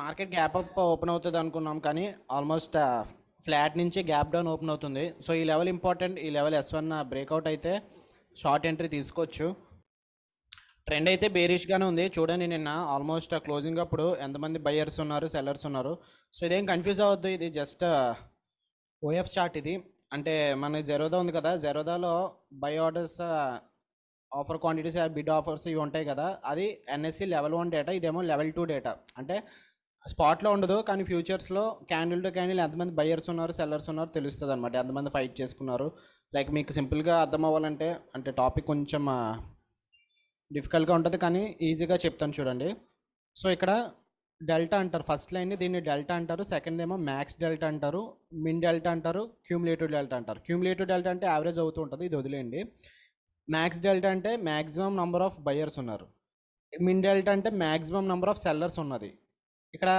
market gap up open అవుతుంది అనుకున్నాం కానీ ఆల్మోస్ట్ ఫ్లాట్ uh, నుంచి గ్యాప్ డౌన్ ఓపెన్ అవుతుంది సో ఈ లెవెల్ ఇంపార్టెంట్ ఈ లెవెల్ ఎస్ వన్ బ్రేక్అవుట్ అయితే షార్ట్ ఎంట్రీ తీసుకోవచ్చు ట్రెండ్ అయితే బేరిష్గానే ఉంది చూడండి నిన్న ఆల్మోస్ట్ క్లోజింగ్ uh, అప్పుడు ఎంతమంది బయ్యర్స్ ఉన్నారు సెల్లర్స్ ఉన్నారు సో ఇదేం కన్ఫ్యూజ్ అవ్వద్దు ఇది జస్ట్ ఓఎఫ్ చార్ట్ ఇది అంటే మన జెరోదా ఉంది కదా జెరోదాలో buy orders offer quantities bid offers ఇవి ఉంటాయి కదా అది ఎన్ఎస్సి లెవెల్ వన్ డేటా ఇదేమో లెవెల్ టూ డేటా అంటే స్పాట్లో ఉండదు కానీ ఫ్యూచర్స్లో క్యాండిల్ టు క్యాండిల్ ఎంతమంది బయర్స్ ఉన్నారు సెల్లర్స్ ఉన్నారు తెలుస్తుంది అనమాట ఎంతమంది ఫైట్ చేసుకున్నారు లైక్ మీకు సింపుల్గా అర్థం అవ్వాలంటే అంటే టాపిక్ కొంచెం డిఫికల్ట్గా ఉంటుంది కానీ ఈజీగా చెప్తాను చూడండి సో ఇక్కడ డెల్టా అంటారు ఫస్ట్ లైన్ని దీన్ని డెల్టా అంటారు సెకండ్ ఏమో మ్యాక్స్ డెల్టా అంటారు మిన్ డెల్టా అంటారు క్యూములేటివ్ డెల్టా అంటారు క్యూములేటివ్ డెల్టా అంటే యావరేజ్ అవుతూ ఉంటుంది ఇది వదిలేయండి మ్యాక్స్ డెల్టా అంటే మ్యాక్సిమం నెంబర్ ఆఫ్ బయర్స్ ఉన్నారు మిన్ డెల్టా అంటే మ్యాక్సిమం నెంబర్ ఆఫ్ సెల్లర్స్ ఉన్నది ఇక్కడ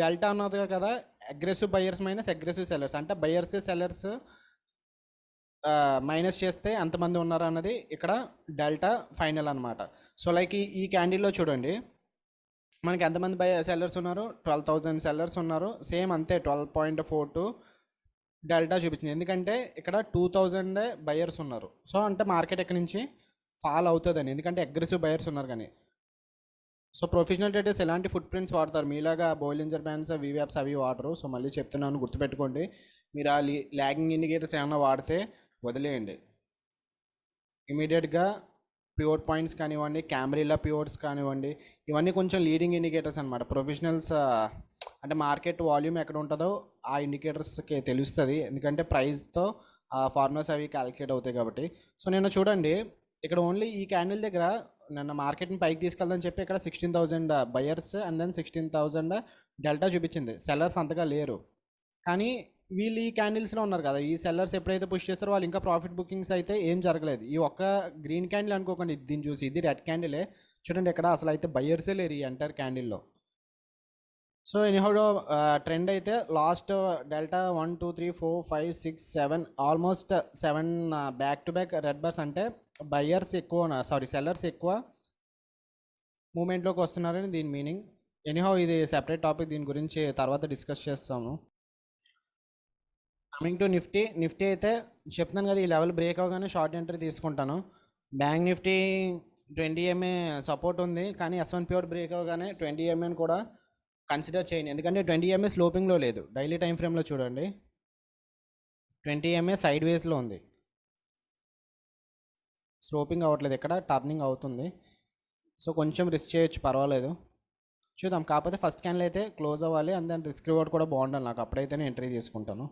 డెల్టా అన్నది కదా aggressive buyers minus aggressive sellers అంటే బయర్స్ సెల్లర్స్ మైనస్ చేస్తే ఎంతమంది ఉన్నారు అన్నది ఇక్కడ డెల్టా ఫైనల్ అనమాట సో లైక్ ఈ క్యాండిల్లో చూడండి మనకి ఎంతమంది బై సెల్లర్స్ ఉన్నారు ట్వెల్వ్ థౌజండ్ సెల్లర్స్ ఉన్నారు సేమ్ అంతే twelve point four two delta చూపించింది ఎందుకంటే ఇక్కడ టూ థౌజండ్ బయర్స్ ఉన్నారు సో అంటే మార్కెట్ ఎక్కడి నుంచి ఫాల్ అవుతుందని ఎందుకంటే అగ్రెసివ్ బయర్స్ ఉన్నారు కానీ సో ప్రొఫెషనల్ ట్రేడర్స్ ఎలాంటి ఫుట్ ప్రింట్స్ వాడతారు మీలాగా బోయిలింజర్ బ్యాన్స్ వీవ్యాప్స్ అవి వాడరు సో మళ్ళీ చెప్తున్నాను గుర్తుపెట్టుకోండి మీరు ఆ ల్యాగింగ్ ఇండికేటర్స్ ఏమైనా వాడితే వదిలేయండి ఇమీడియట్గా ప్యూర్ పాయింట్స్ కానివ్వండి క్యామరీలా ప్యూర్స్ కానివ్వండి ఇవన్నీ కొంచెం లీడింగ్ ఇండికేటర్స్ అనమాట ప్రొఫెషనల్స్ అంటే మార్కెట్ వాల్యూమ్ ఎక్కడ ఉంటుందో ఆ ఇండికేటర్స్కి తెలుస్తుంది ఎందుకంటే ప్రైస్తో ఫార్మర్స్ అవి క్యాలిక్యులేట్ అవుతాయి కాబట్టి సో నేను చూడండి ఇక్కడ ఓన్లీ ఈ క్యాండిల్ దగ్గర నన్ను మార్కెట్ని పైకి తీసుకెళ్దని చెప్పి ఇక్కడ sixteen thousand buyers and then sixteen thousand delta చూపించింది సెల్లర్స్ అంతగా లేరు కానీ వీళ్ళు ఈ క్యాండిల్స్లో ఉన్నారు కదా ఈ సెల్లర్స్ ఎప్పుడైతే పుష్ చేస్తారో వాళ్ళు ఇంకా ప్రాఫిట్ బుకింగ్స్ అయితే ఏం జరగలేదు ఈ ఒక్క గ్రీన్ క్యాండిల్ అనుకోకండి దీన్ని చూసి ఇది రెడ్ క్యాండిలే చూడండి ఇక్కడ అసలు అయితే బయర్సే లేరు ఈ ఎంటర్ క్యాండిల్లో సో ఎనీహౌ ట్రెండ్ అయితే last delta one two three four five six seven almost seven back to back red bars అంటే బయ్యర్స్ ఎక్కువ సారీ సెల్లర్స్ ఎక్కువ మూమెంట్లోకి వస్తున్నారని దీని మీనింగ్ ఎనీహౌ ఇది సెపరేట్ టాపిక్ దీని గురించి తర్వాత డిస్కస్ చేస్తాము కమింగ్ టు నిఫ్టీ నిఫ్టీ అయితే చెప్తున్నాను కదా ఈ లెవెల్ బ్రేక్ అవగానే షార్ట్ ఎంట్రీ తీసుకుంటాను Bank Nifty twenty MA support ఉంది కానీ ఎస్ వన్ ప్యూర్ బ్రేక్ అవగానే ట్వంటీ ఎంఏని కూడా కన్సిడర్ చేయండి ఎందుకంటే ట్వంటీ ఎంఏ స్లోపింగ్లో లేదు డైలీ టైం ఫ్రేమ్లో చూడండి ట్వంటీ ఎంఏ సైడ్ వేస్లో ఉంది స్లోపింగ్ అవ్వట్లేదు ఇక్కడ టర్నింగ్ అవుతుంది సో కొంచెం రిస్క్ చేయొచ్చు పర్వాలేదు చూద్దాం కాకపోతే ఫస్ట్ క్యాన్లో అయితే క్లోజ్ అవ్వాలి అండ్ దాని రిస్క్ రివార్డ్ కూడా బాగుండాలి నాకు అప్పుడైతేనే ఎంట్రీ తీసుకుంటాను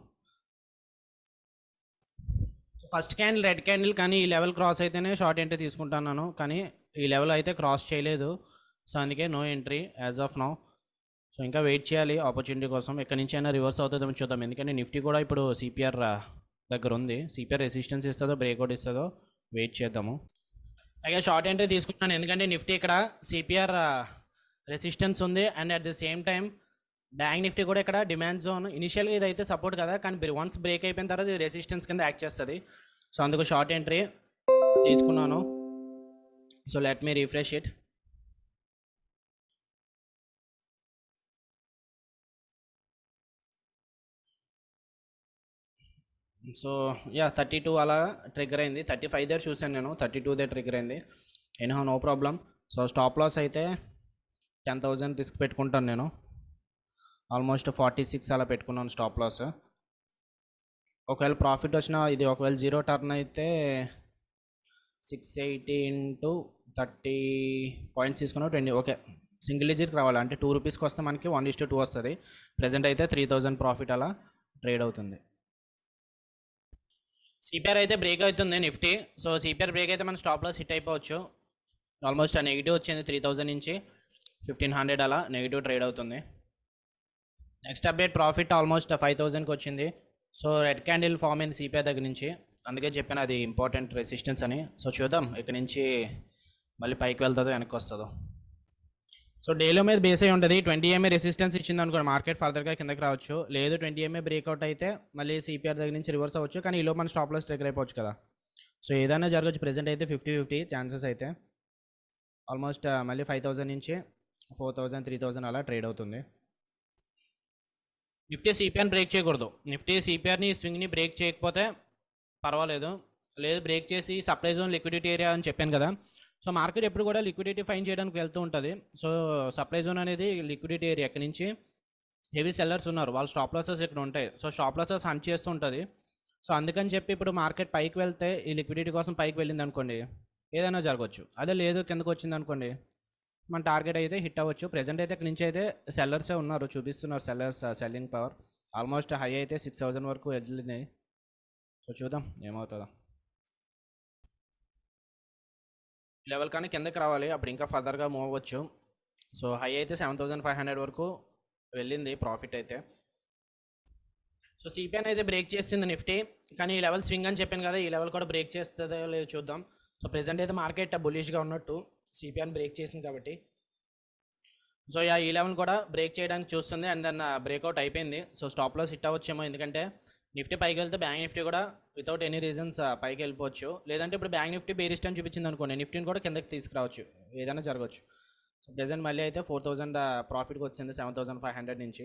ఫస్ట్ క్యాండిల్ రెడ్ క్యాండిల్ కానీ ఈ లెవెల్ క్రాస్ అయితేనే షార్ట్ ఎంట్రీ తీసుకుంటాను కానీ ఈ లెవెల్ అయితే క్రాస్ చేయలేదు సో అందుకే no entry as of now so ఇంకా వెయిట్ చేయాలి ఆపర్చునిటీ కోసం ఎక్కడి నుంచి అయినా రివర్స్ అవుతుందో చూద్దాం ఎందుకంటే నిఫ్టీ కూడా ఇప్పుడు సిపిఆర్ దగ్గర ఉంది సిపిఆర్ రెసిస్టెన్స్ ఇస్తుందో బ్రేక్అవుట్ ఇస్తుందో వెయిట్ చేద్దాము అలాగే షార్ట్ ఎంట్రీ తీసుకున్నాను ఎందుకంటే నిఫ్టీ ఇక్కడ సిపిఆర్ రెసిస్టెన్స్ ఉంది and at the same time Bank Nifty కూడా ఇక్కడ డిమాండ్ జోన్ ఇనిషియల్గా ఇదైతే సపోర్ట్ కదా కానీ వన్స్ బ్రేక్ అయిపోయిన తర్వాత ఇది రెసిస్టెన్స్ కింద యాక్ట్ చేస్తుంది సో అందుకు షార్ట్ ఎంట్రీ తీసుకున్నాను so let me refresh it so ya thirty two అలా ట్రిగర్ అయింది థర్టీ ఫైవ్ దగ్గర చూసాను నేను థర్టీ టూ దే ట్రిగర్ అయింది anyhow no problem so stop loss అయితే టెన్ థౌజండ్ రిస్క్ పెట్టుకుంటాను నేను ఆల్మోస్ట్ ఫార్టీ సిక్స్ అలా పెట్టుకున్నాను స్టాప్ లాస్ ఒకవేళ ప్రాఫిట్ వచ్చినా ఇది ఒకవేళ జీరో టర్న్ అయితే six eighty into thirty points తీసుకున్నావు ట్వంటీ ఓకే సింగిల్ డిజిట్కి రావాలి అంటే టూ రూపీస్కి వస్తే మనకి వన్ ఇస్ టూ వస్తుంది ప్రజెంట్ అయితే త్రీ థౌజండ్ ప్రాఫిట్ అలా ట్రేడ్ అవుతుంది సిపిఆర్ అయితే బ్రేక్ అవుతుంది నిఫ్టీ సో సిపిఆర్ బ్రేక్ అయితే మన స్టాప్ లాస్ హిట్ అయిపోవచ్చు ఆల్మోస్ట్ ఆ నెగిటివ్ వచ్చింది త్రీ థౌజండ్ నుంచి ఫిఫ్టీన్ హండ్రెడ్ అలా నెగిటివ్ ట్రేడ్ అవుతుంది next update profit almost five థౌజండ్కి వచ్చింది సో రెడ్ క్యాండిల్ ఫామ్ అయింది సిపిఐ దగ్గర నుంచి అందుకే చెప్పాను అది ఇంపార్టెంట్ రెసిస్టెన్స్ అని సో చూద్దాం ఇక్కడ నుంచి మళ్ళీ పైకి వెళ్తుందో వెనక్కి వస్తుందో సో డేలో మీద బేస్ అయి ఉంటుంది ట్వంటీ ఎంఏ రెసిస్టెన్స్ ఇచ్చింది అనుకోండి మార్కెట్ ఫర్దర్గా కిందకి రావచ్చు లేదు ట్వంటీ ఎంఏ బ్రేక్అవుట్ అయితే మళ్ళీ సిపిఆర్ దగ్గర నుంచి రివర్స్ అవ్వచ్చు కానీ ఈలో మన స్టాప్లో లాస్ అయిపోవచ్చు కదా సో ఏదైనా జరగచ్చు ప్రెజెంట్ అయితే ఫిఫ్టీ ఫిఫ్టీ ఛాన్సెస్ అయితే ఆల్మోస్ట్ uh, మళ్ళీ ఫైవ్ థౌసండ్ నుంచి ఫోర్ థౌజండ్ త్రీ థౌసండ్ అలా ట్రేడ్ అవుతుంది నిఫ్టీ సిపిఆర్ని బ్రేక్ చేయకూడదు నిఫ్టీ సిపిఆర్ని స్వింగ్ని బ్రేక్ చేయకపోతే పర్వాలేదు లేదు బ్రేక్ చేసి సప్లై జోన్ లిక్విడిటీ ఏరియా అని చెప్పాను కదా సో మార్కెట్ ఎప్పుడు కూడా లిక్విడిటీ ఫైన్ చేయడానికి వెళ్తూ ఉంటుంది సో సప్లై జోన్ అనేది లిక్విడిటీ ఏరియా ఎక్కడి నుంచి హెవీ సెల్లర్స్ ఉన్నారు వాళ్ళ స్టాప్ లాసెస్ ఇక్కడ ఉంటాయి సో స్టాప్ లాసెస్ హంట్ చేస్తూ ఉంటుంది సో అందుకని చెప్పి ఇప్పుడు మార్కెట్ పైకి వెళ్తే ఈ లిక్విడిటీ కోసం పైకి వెళ్ళింది అనుకోండి ఏదైనా జరగవచ్చు అదే లేదు కిందకు వచ్చింది అనుకోండి మన టార్గెట్ అయితే హిట్ అవ్వచ్చు ప్రజెంట్ అయితే ఇక్కడ నుంచి అయితే సెల్లర్సే ఉన్నారు చూపిస్తున్నారు sellers selling power almost high అయితే సిక్స్ థౌజండ్ వరకు వెళ్ళినాయి సో చూద్దాం ఏమవుతుందా లెవెల్ కానీ కిందకి రావాలి అప్పుడు ఇంకా ఫర్దర్గా మూవ్ అవ్వచ్చు సో హై అయితే సెవెన్ థౌసండ్ ఫైవ్ హండ్రెడ్ వరకు వెళ్ళింది ప్రాఫిట్ అయితే సో సిపిఎన్ అయితే బ్రేక్ చేసింది నిఫ్టీ కానీ ఈ లెవెల్ స్వింగ్ అని చెప్పాను కదా ఈ లెవెల్ కూడా బ్రేక్ చేస్తుందో లేదో చూద్దాం సో ప్రెసెంట్ అయితే మార్కెట్ బులిష్గా ఉన్నట్టు సిపిఎన్ బ్రేక్ చేసింది కాబట్టి సో యా ఈ లెవెల్ కూడా బ్రేక్ చేయడానికి చూస్తుంది అండ్ దాన్ని బ్రేక్అవుట్ అయిపోయింది సో స్టాప్లో సిట్ అవ్వచ్చేమో ఎందుకంటే నిఫ్టీ పైకి వెళ్తే బ్యాంక్ నిఫ్టీ కూడా వితౌట్ ఎనీ రీజన్స్ పైకి వెళ్ళిపోవచ్చు లేదంటే ఇప్పుడు బ్యాంక్ నిఫ్టీ బేరిస్ట్ అని చూపించింది అనుకోండి నిఫ్టీని కూడా కిందకి తీసుకురావచ్చు ఏదైనా జరగవచ్చు సో ప్రజెంట్ మళ్ళీ అయితే ఫోర్ థౌజండ్ ప్రాఫిట్కి వచ్చింది సెవెన్ థౌజండ్ ఫైవ్ హండ్రెడ్ నుంచి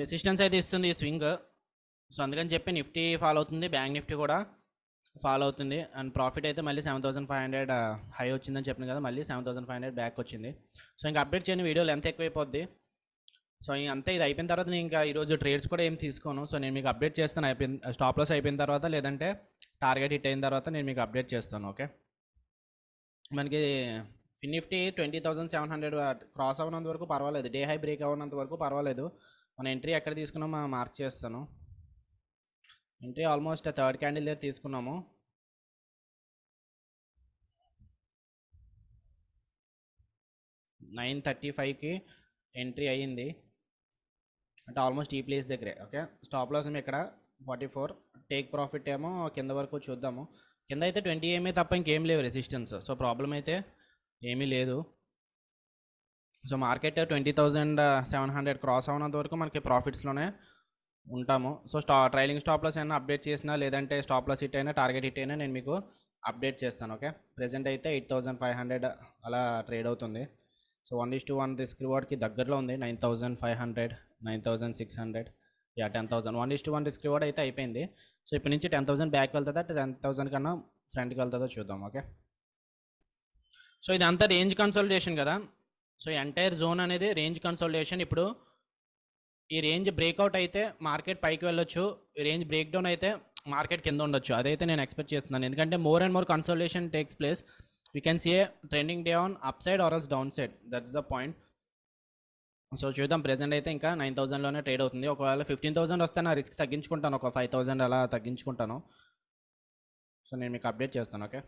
రెసిస్టెన్స్ అయితే ఇస్తుంది ఈ స్వింగ్ సో అందుకని చెప్పి నిఫ్టీ ఫాలో అవుతుంది బ్యాంక్ నిఫ్టీ కూడా ఫాలో అవుతుంది అండ్ ప్రాఫిట్ అయితే మళ్ళీ seven thousand five hundred high వచ్చిందని చెప్పిన కదా మళ్ళీ seven thousand five hundred back వచ్చింది సో ఇంకా అప్డేట్ చేయని వీడియో లెంత్ ఎక్కువైపోద్ది సో అంతే ఇది అయిపోయిన తర్వాత నేను ఇంకా ఈరోజు ట్రేడ్స్ కూడా ఏం తీసుకోను సో నేను మీకు అప్డేట్ చేస్తాను అయిపోయిన స్టాప్ లాస్ అయిపోయిన తర్వాత లేదంటే టార్గెట్ హిట్ అయిన తర్వాత నేను మీకు అప్డేట్ చేస్తాను ఓకే మనకి Fin Nifty twenty thousand seven hundred cross అవ్వనంత వరకు పర్వాలేదు డే హై బ్రేక్ అవ్వనంత వరకు పర్వాలేదు మన ఎంట్రీ ఎక్కడ తీసుకున్నామో మార్క్ చేస్తాను ఎంట్రీ ఆల్మోస్ట్ థర్డ్ క్యాండిల్ దగ్గర తీసుకున్నాము నైన్ థర్టీ ఫైవ్కి ఎంట్రీ అయ్యింది అంటే ఆల్మోస్ట్ ఈ ప్లేస్ దగ్గరే ఓకే స్టాప్ లాస్ ఏమో ఇక్కడ ఫార్టీ ఫోర్ టేక్ ప్రాఫిట్ ఏమో కింద వరకు చూద్దాము కింద అయితే ట్వంటీ ఏమీ తప్ప ఇంకేం లేవు రెసిస్టెన్స్ సో ప్రాబ్లం అయితే ఏమీ లేదు so market twenty thousand seven hundred cross అవునంత వరకు మనకి ప్రాఫిట్స్లోనే ఉంటాము సో స్టా ట్రైలింగ్ స్టాప్ లాస్ అయినా అప్డేట్ చేసినా లేదంటే స్టాప్ లాస్ హిట్ అయినా టార్గెట్ హిట్ అయినా నేను మీకు అప్డేట్ చేస్తాను ఓకే ప్రజెంట్ అయితే ఎయిట్ థౌజండ్ ఫైవ్ హండ్రెడ్ అలా ట్రేడ్ అవుతుంది so one is to one risk రివార్డ్కి దగ్గరలో ఉంది nine thousand five hundred nine thousand six hundred ya ten thousand one is to one risk reward అయితే అయిపోయింది so ఇప్పటి నుంచి టెన్ థౌసండ్ బ్యాక్ వెళ్తుందా టెన్ థౌసండ్ కన్నా ఫ్రంట్కి వెళ్తుందో చూద్దాం ఓకే సో ఇది అంతా రేంజ్ కన్సల్టేషన్ కదా సో ఎంటైర్ జోన్ అనేది రేంజ్ కన్సల్టేషన్ ఇప్పుడు ఈ రేంజ్ బ్రేక్అవుట్ అయితే మార్కెట్ పైకి వెళ్ళొచ్చు ఈ రేంజ్ బ్రేక్డౌన్ అయితే మార్కెట్ కింద ఉండొచ్చు అదైతే నేను ఎక్స్పెక్ట్ చేస్తున్నాను ఎందుకంటే more and more consultation takes place we can see a trending day on upside or else downside that's the point so చూద్దాం ప్రజెంట్ అయితే ఇంకా నైన్ థౌసండ్లోనే ట్రేడ్ అవుతుంది ఒకవేళ ఫిఫ్టీన్ థౌసండ్ వస్తే నా రిస్క్ తగ్గించుకుంటాను ఒక ఫైవ్ థౌసండ్ అలా తగ్గించుకుంటాను సో నేను మీకు అప్డేట్ చేస్తాను ఓకే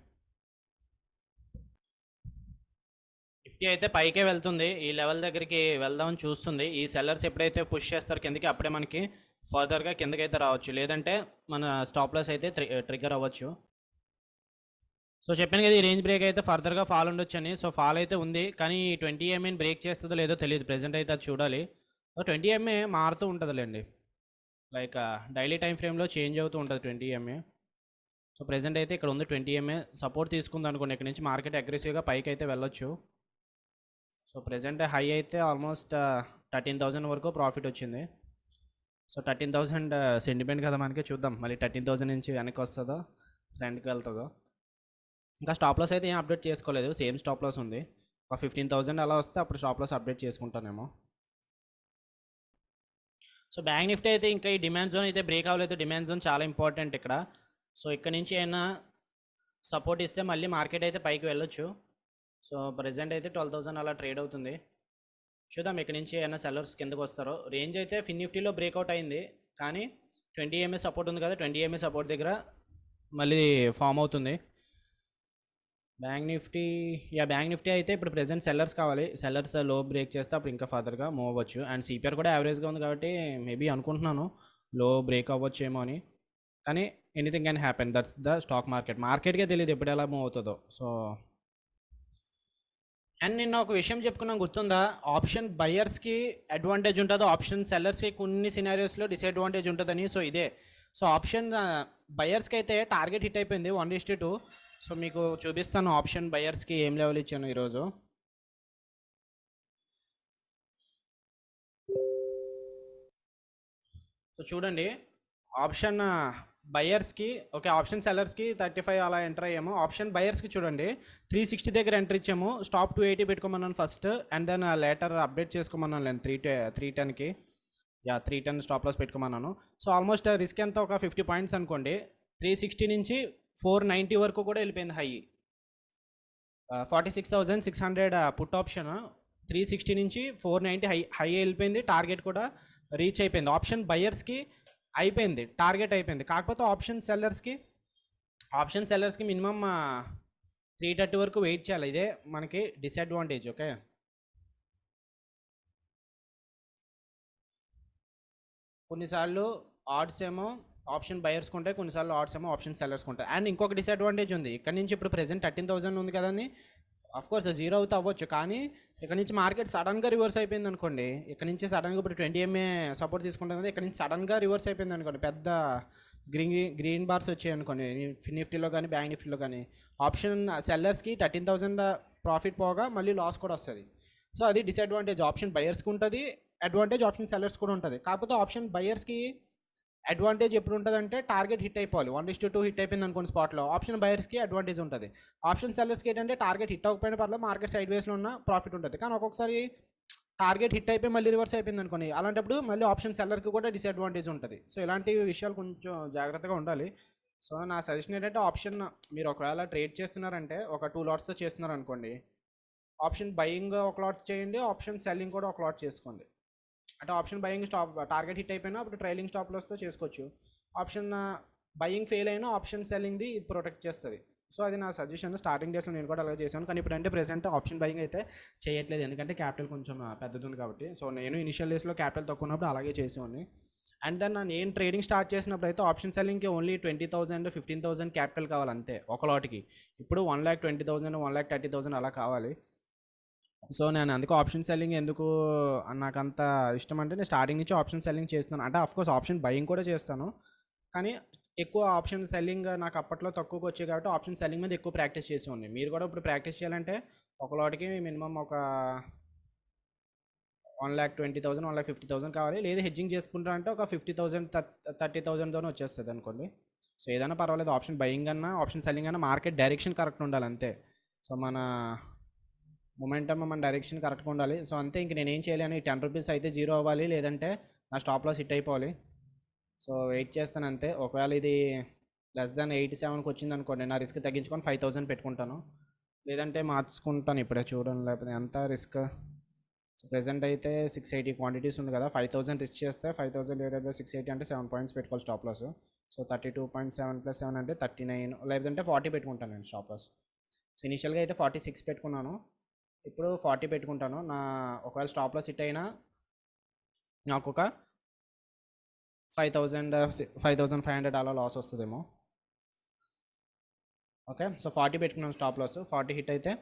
నిఫ్టీ అయితే పైకే వెళ్తుంది ఈ లెవెల్ దగ్గరికి వెళ్దామని చూస్తుంది ఈ సెల్లర్స్ ఎప్పుడైతే పుష్ చేస్తారు కిందకి అప్పుడే మనకి ఫర్దర్గా కిందకి అయితే రావచ్చు లేదంటే మన స్టాప్ లాస్ అయితే ట్రిగర్ అవ్వచ్చు సో చెప్పాను కదా ఈ రేంజ్ బ్రేక్ అయితే ఫర్దర్గా ఫాల్ ఉండొచ్చు అని సో ఫాల్ అయితే ఉంది కానీ ట్వంటీ ఎంఏని బ్రేక్ చేస్తుందో లేదో తెలియదు ప్రజెంట్ అయితే అది చూడాలి సో ట్వంటీ ఎంఏ మారుతూ ఉంటుందిలేండి లైక్ డైలీ టైం ఫ్రేమ్లో చేంజ్ అవుతూ ఉంటుంది ట్వంటీ ఎంఏ సో ప్రజెంట్ అయితే ఇక్కడ ఉంది ట్వంటీ ఎంఏ సపోర్ట్ తీసుకుంది అనుకోండి ఇక్కడ నుంచి మార్కెట్ అగ్రెసివ్గా పైకి అయితే వెళ్ళొచ్చు సో ప్రజెంట్ హై అయితే ఆల్మోస్ట్ థర్టీన్ థౌజండ్ వరకు ప్రాఫిట్ వచ్చింది సో థర్టీన్ థౌజండ్ సెంటిమెంట్ కదా మనకి చూద్దాం మళ్ళీ థర్టీన్ థౌజండ్ నుంచి వెనక్కి వస్తుందో ఫ్రంట్కి వెళ్తుందో ఇంకా స్టాప్ లాస్ అయితే ఏం అప్డేట్ చేసుకోలేదు సేమ్ స్టాప్ లాస్ ఉంది ఒక ఫిఫ్టీన్ థౌజండ్ అలా వస్తే అప్పుడు స్టాప్ లాస్ అప్డేట్ చేసుకుంటానేమో సో బ్యాంక్ నిఫ్టీ అయితే ఇంకా ఈ డిమాండ్ జోన్ అయితే బ్రేక్ అవ్వలేదు డిమాండ్ జోన్ చాలా ఇంపార్టెంట్ ఇక్కడ సో ఇక్కడ నుంచి అయినా సపోర్ట్ ఇస్తే మళ్ళీ మార్కెట్ అయితే పైకి వెళ్ళొచ్చు సో ప్రజెంట్ అయితే ట్వెల్వ్ థౌసండ్ అలా ట్రేడ్ అవుతుంది చూద్దాం ఇక్కడ నుంచి ఏమైనా సెల్లర్స్ కిందకు వస్తారో రేంజ్ అయితే ఫిన్ నిఫ్టీలో బ్రేక్అవుట్ అయింది కానీ ట్వంటీ ఎంఏ సపోర్ట్ ఉంది కదా ట్వంటీ ఎంఏ సపోర్ట్ దగ్గర మళ్ళీ ఫామ్ అవుతుంది Bank Nifty ya Bank Nifty అయితే ఇప్పుడు ప్రెసెంట్ సెల్లర్స్ కావాలి సెల్లర్స్ లో బ్రేక్ చేస్తే అప్పుడు ఇంకా ఫర్దర్గా మూవ్ అవ్వచ్చు అండ్ సిపిఆర్ కూడా యావరేజ్గా ఉంది కాబట్టి మేబీ అనుకుంటున్నాను లో బ్రేక్ అవ్వచ్చేమో అని కానీ anything can happen that's the stock market మార్కెట్కే తెలియదు ఎప్పుడు ఎలా మూవ్ అవుతుందో సో అండ్ నిన్న ఒక విషయం చెప్పుకున్నాం గుర్తుందా ఆప్షన్ బయర్స్కి అడ్వాంటేజ్ ఉంటుందో ఆప్షన్ సెల్లర్స్కి కొన్ని సినారియోస్లో డిసడ్వాంటేజ్ ఉంటుందని సో ఇదే సో ఆప్షన్ బయర్స్కి అయితే టార్గెట్ హిట్ అయిపోయింది వన్ ఇస్టీ టూ సో మీకు చూపిస్తాను ఆప్షన్ బయర్స్కి ఏం లెవెల్ ఇచ్చాను ఈరోజు సో చూడండి ఆప్షన్ బయర్స్కి ఓకే ఆప్షన్ సెలర్స్కి థర్టీ ఫైవ్ అలా ఎంటర్ అయ్యాము ఆప్షన్ బయర్స్కి చూడండి త్రీ సిక్స్టీ దగ్గర ఎంటర్ ఇచ్చాము స్టాప్ టూ ఎయిటీ పెట్టుకోమన్నాను first and then later update చేసుకోమన్నాను నేను త్రీ త్రీ టెన్కి ya three ten stop loss పెట్టుకోమన్నాను సో ఆల్మోస్ట్ రిస్క్ ఎంత ఒక ఫిఫ్టీ పాయింట్స్ అనుకోండి త్రీ సిక్స్టీ నుంచి ఫోర్ నైంటీ వరకు కూడా వెళ్ళిపోయింది high forty six thousand six hundred put option three sixty నుంచి ఫోర్ నైంటీ హై హై వెళ్ళిపోయింది టార్గెట్ కూడా రీచ్ అయిపోయింది ఆప్షన్ బయర్స్కి అయిపోయింది టార్గెట్ అయిపోయింది కాకపోతే ఆప్షన్ సెల్లర్స్కి ఆప్షన్ సెల్లర్స్కి మినిమమ్ త్రీ థర్టీ వరకు వెయిట్ చేయాలి ఇదే మనకి డిసడ్వాంటేజ్ ఓకే కొన్నిసార్లు ఆర్డ్స్ ఏమో ఆప్షన్ బయర్స్ ఉంటాయి కొన్నిసార్లు ఆర్ట్స్ ఏమో ఆప్షన్ సెలర్స్ ఉంటాయి అండ్ ఇంకొక డిసడ్వాంటేజ్ ఉంది ఇక్కడ నుంచి ఇప్పుడు ప్రెసెంట్ థర్టీన్ థౌసండ్ ఉంది కదండి అఫ్ కోర్స్ జీరో అవుతా అవ్వచ్చు కానీ ఇక్కడ నుంచి మార్కెట్ సడన్గా రివర్స్ అయిపోయింది అనుకోండి ఇక్కడ నుంచి సడన్గా ఇప్పుడు ట్వంటీ ఎంఏ సపోర్ట్ తీసుకుంటుంది ఇక్కడ నుంచి సడన్గా రివర్స్ అయిపోయింది అనుకోండి పెద్ద గ్రీన్ గ్రీన్ బార్స్ వచ్చాయి అనుకోండి నిఫ్టీలో కానీ బ్యాంక్ నిఫ్టీలో కానీ ఆప్షన్ సెల్లర్స్కి థర్టీన్ థౌసండ్ ప్రాఫిట్ పోగా మళ్ళీ లాస్ కూడా వస్తుంది సో అది డిసడ్వాంటేజ్ ఆప్షన్ బయర్స్కి ఉంటుంది అడ్వాంటేజ్ ఆప్షన్ సెల్లర్స్ కూడా ఉంటుంది కాకపోతే ఆప్షన్ బయర్స్కి అడ్వాంటేజ్ ఎప్పుడు ఉంటుంది అంటే టార్గెట్ హిట్ అయిపోవాలి వన్ ఇస్ టూ హిట్ అయిపోయింది అనుకోండి స్పాట్లో ఆప్షన్ బయర్స్కి అడ్వాంటేజ్ ఉంటుంది ఆప్షన్ సెల్లర్స్కి ఏంటంటే టార్గెట్ హిట్ అవ్వకపోయిన పర్లో మార్కెట్ సైడ్ వేస్లో ఉన్న ప్రాఫిట్ ఉంటుంది కానీ ఒక్కొక్కసారి టార్గెట్ హిట్ అయిపోయి మళ్ళీ రివర్స్ అయిపోయింది అనుకోండి అలాంటప్పుడు మళ్ళీ ఆప్షన్ సెల్లర్కి కూడా డిసడ్వాంటేజ్ ఉంటుంది సో ఇలాంటి విషయాలు కొంచెం జాగ్రత్తగా ఉండాలి సో నా సజెషన్ ఏంటంటే ఆప్షన్ మీరు ఒకవేళ ట్రేడ్ చేస్తున్నారంటే ఒక టూ లాట్స్తో చేస్తున్నారు అనుకోండి ఆప్షన్ బయింగ్ ఒక లాట్ చేయండి ఆప్షన్ సెల్లింగ్ కూడా ఒక లాట్ చేసుకోండి అంటే option buying stop target hit అయిపోయినా అప్పుడు ట్రైలింగ్ స్టాప్ లాస్తో చేసుకోవచ్చు ఆప్షన్ బయింగ్ ఫెయిల్ అయినా ఆప్షన్ సెల్లింగ్ది ఇది ప్రొటెక్ట్ చేస్తుంది సో అది నా సజెషన్ స్టార్టింగ్ డేస్లో నేను కూడా అలా చేశాను కానీ ఇప్పుడు అంటే ప్రెసెంట్ ఆప్షన్ బయింగ్ అయితే చేయట్లేదు ఎందుకంటే క్యాపిటల్ కొంచెం పెద్దది ఉంది కాబట్టి సో నేను ఇనిషియల్ డేస్లో క్యాపిటల్ తక్కువ ఉన్నప్పుడు అలాగే చేసేవాడిని అండ్ దెన్ నేను ట్రేడింగ్ స్టార్ట్ చేసినప్పుడు అయితే ఆప్షన్ సెల్లింగ్కి only twenty thousand fifteen thousand capital కావాలి అంతే ఒక లాట్కి ఇప్పుడు one lakh twenty thousand one lakh thirty thousand అలా కావాలి సో నేను అందుకే ఆప్షన్ సెల్లింగ్ ఎందుకు నాకంత ఇష్టం అంటే నేను స్టార్టింగ్ నుంచి ఆప్షన్ సెల్లింగ్ చేస్తున్నాను అంటే అఫ్కోర్స్ ఆప్షన్ బయింగ్ కూడా చేస్తాను కానీ ఎక్కువ ఆప్షన్ సెల్లింగ్ నాకు అప్పట్లో తక్కువకి వచ్చాయి కాబట్టి ఆప్షన్ సెల్లింగ్ మీద ఎక్కువ ప్రాక్టీస్ చేసి ఉంది మీరు కూడా ఇప్పుడు ప్రాక్టీస్ చేయాలంటే ఒకలోటికి మినిమం ఒక one lakh twenty thousand one lakh fifty thousand కావాలి లేదా హెడ్జింగ్ చేసుకుంటారు అంటే ఒక ఫిఫ్టీ థౌసండ్ థర్టీ థౌసండ్తోనే వచ్చేస్తుంది అనుకోండి సో ఏదైనా పర్వాలేదు ఆప్షన్ బయింగ్ అన్నా ఆప్షన్ సెల్లింగ్ అన్నా మార్కెట్ డైరెక్షన్ కరెక్ట్ ఉండాలి అంతే సో మన మొమెంటమ్ మన డైరెక్షన్ కరెక్ట్గా ఉండాలి సో అంతే ఇంక నేను ఏం చేయలేను ఈ టెన్ రూపీస్ అయితే జీరో అవ్వాలి లేదంటే నా స్టాప్ లాస్ హిట్ అయిపోవాలి సో వెయిట్ చేస్తాను అంతే ఒకవేళ ఇది లెస్ దాన్ ఎయిటీ సెవెన్కి వచ్చింది అనుకోండి నా రిస్క్ తగ్గించుకొని ఫైవ్ థౌసండ్ పెట్టుకుంటాను లేదంటే మార్చుకుంటాను ఇప్పుడే చూడండి లేకపోతే ఎంత రిస్క్ ప్రజెంట్ అయితే సిక్స్ ఎయిటీ క్వాంటిటీస్ ఉంది కదా ఫైవ్ థౌసండ్ రిచ్ చేస్తే five thousand divided by six eighty అంటే సెవెన్ పాయింట్స్ పెట్టుకోవాలి stop loss so thirty two point seven plus seven అంటే థర్టీ నైన్ లేదంటే ఫార్టీ పెట్టుకుంటాను నేను స్టాప్ లాస్ సో ఇనిషియల్గా అయితే ఫార్టీ సిక్స్ పెట్టుకున్నాను ఇప్పుడు ఫార్టీ పెట్టుకుంటాను నా ఒకవేళ స్టాప్లో సిట్ అయినా నాకు ఒక five thousand five thousand five hundred అలా లాస్ వస్తుందేమో ఓకే సో ఫార్టీ పెట్టుకున్నాను స్టాప్ లాస్ ఫార్టీ హిట్ అయితే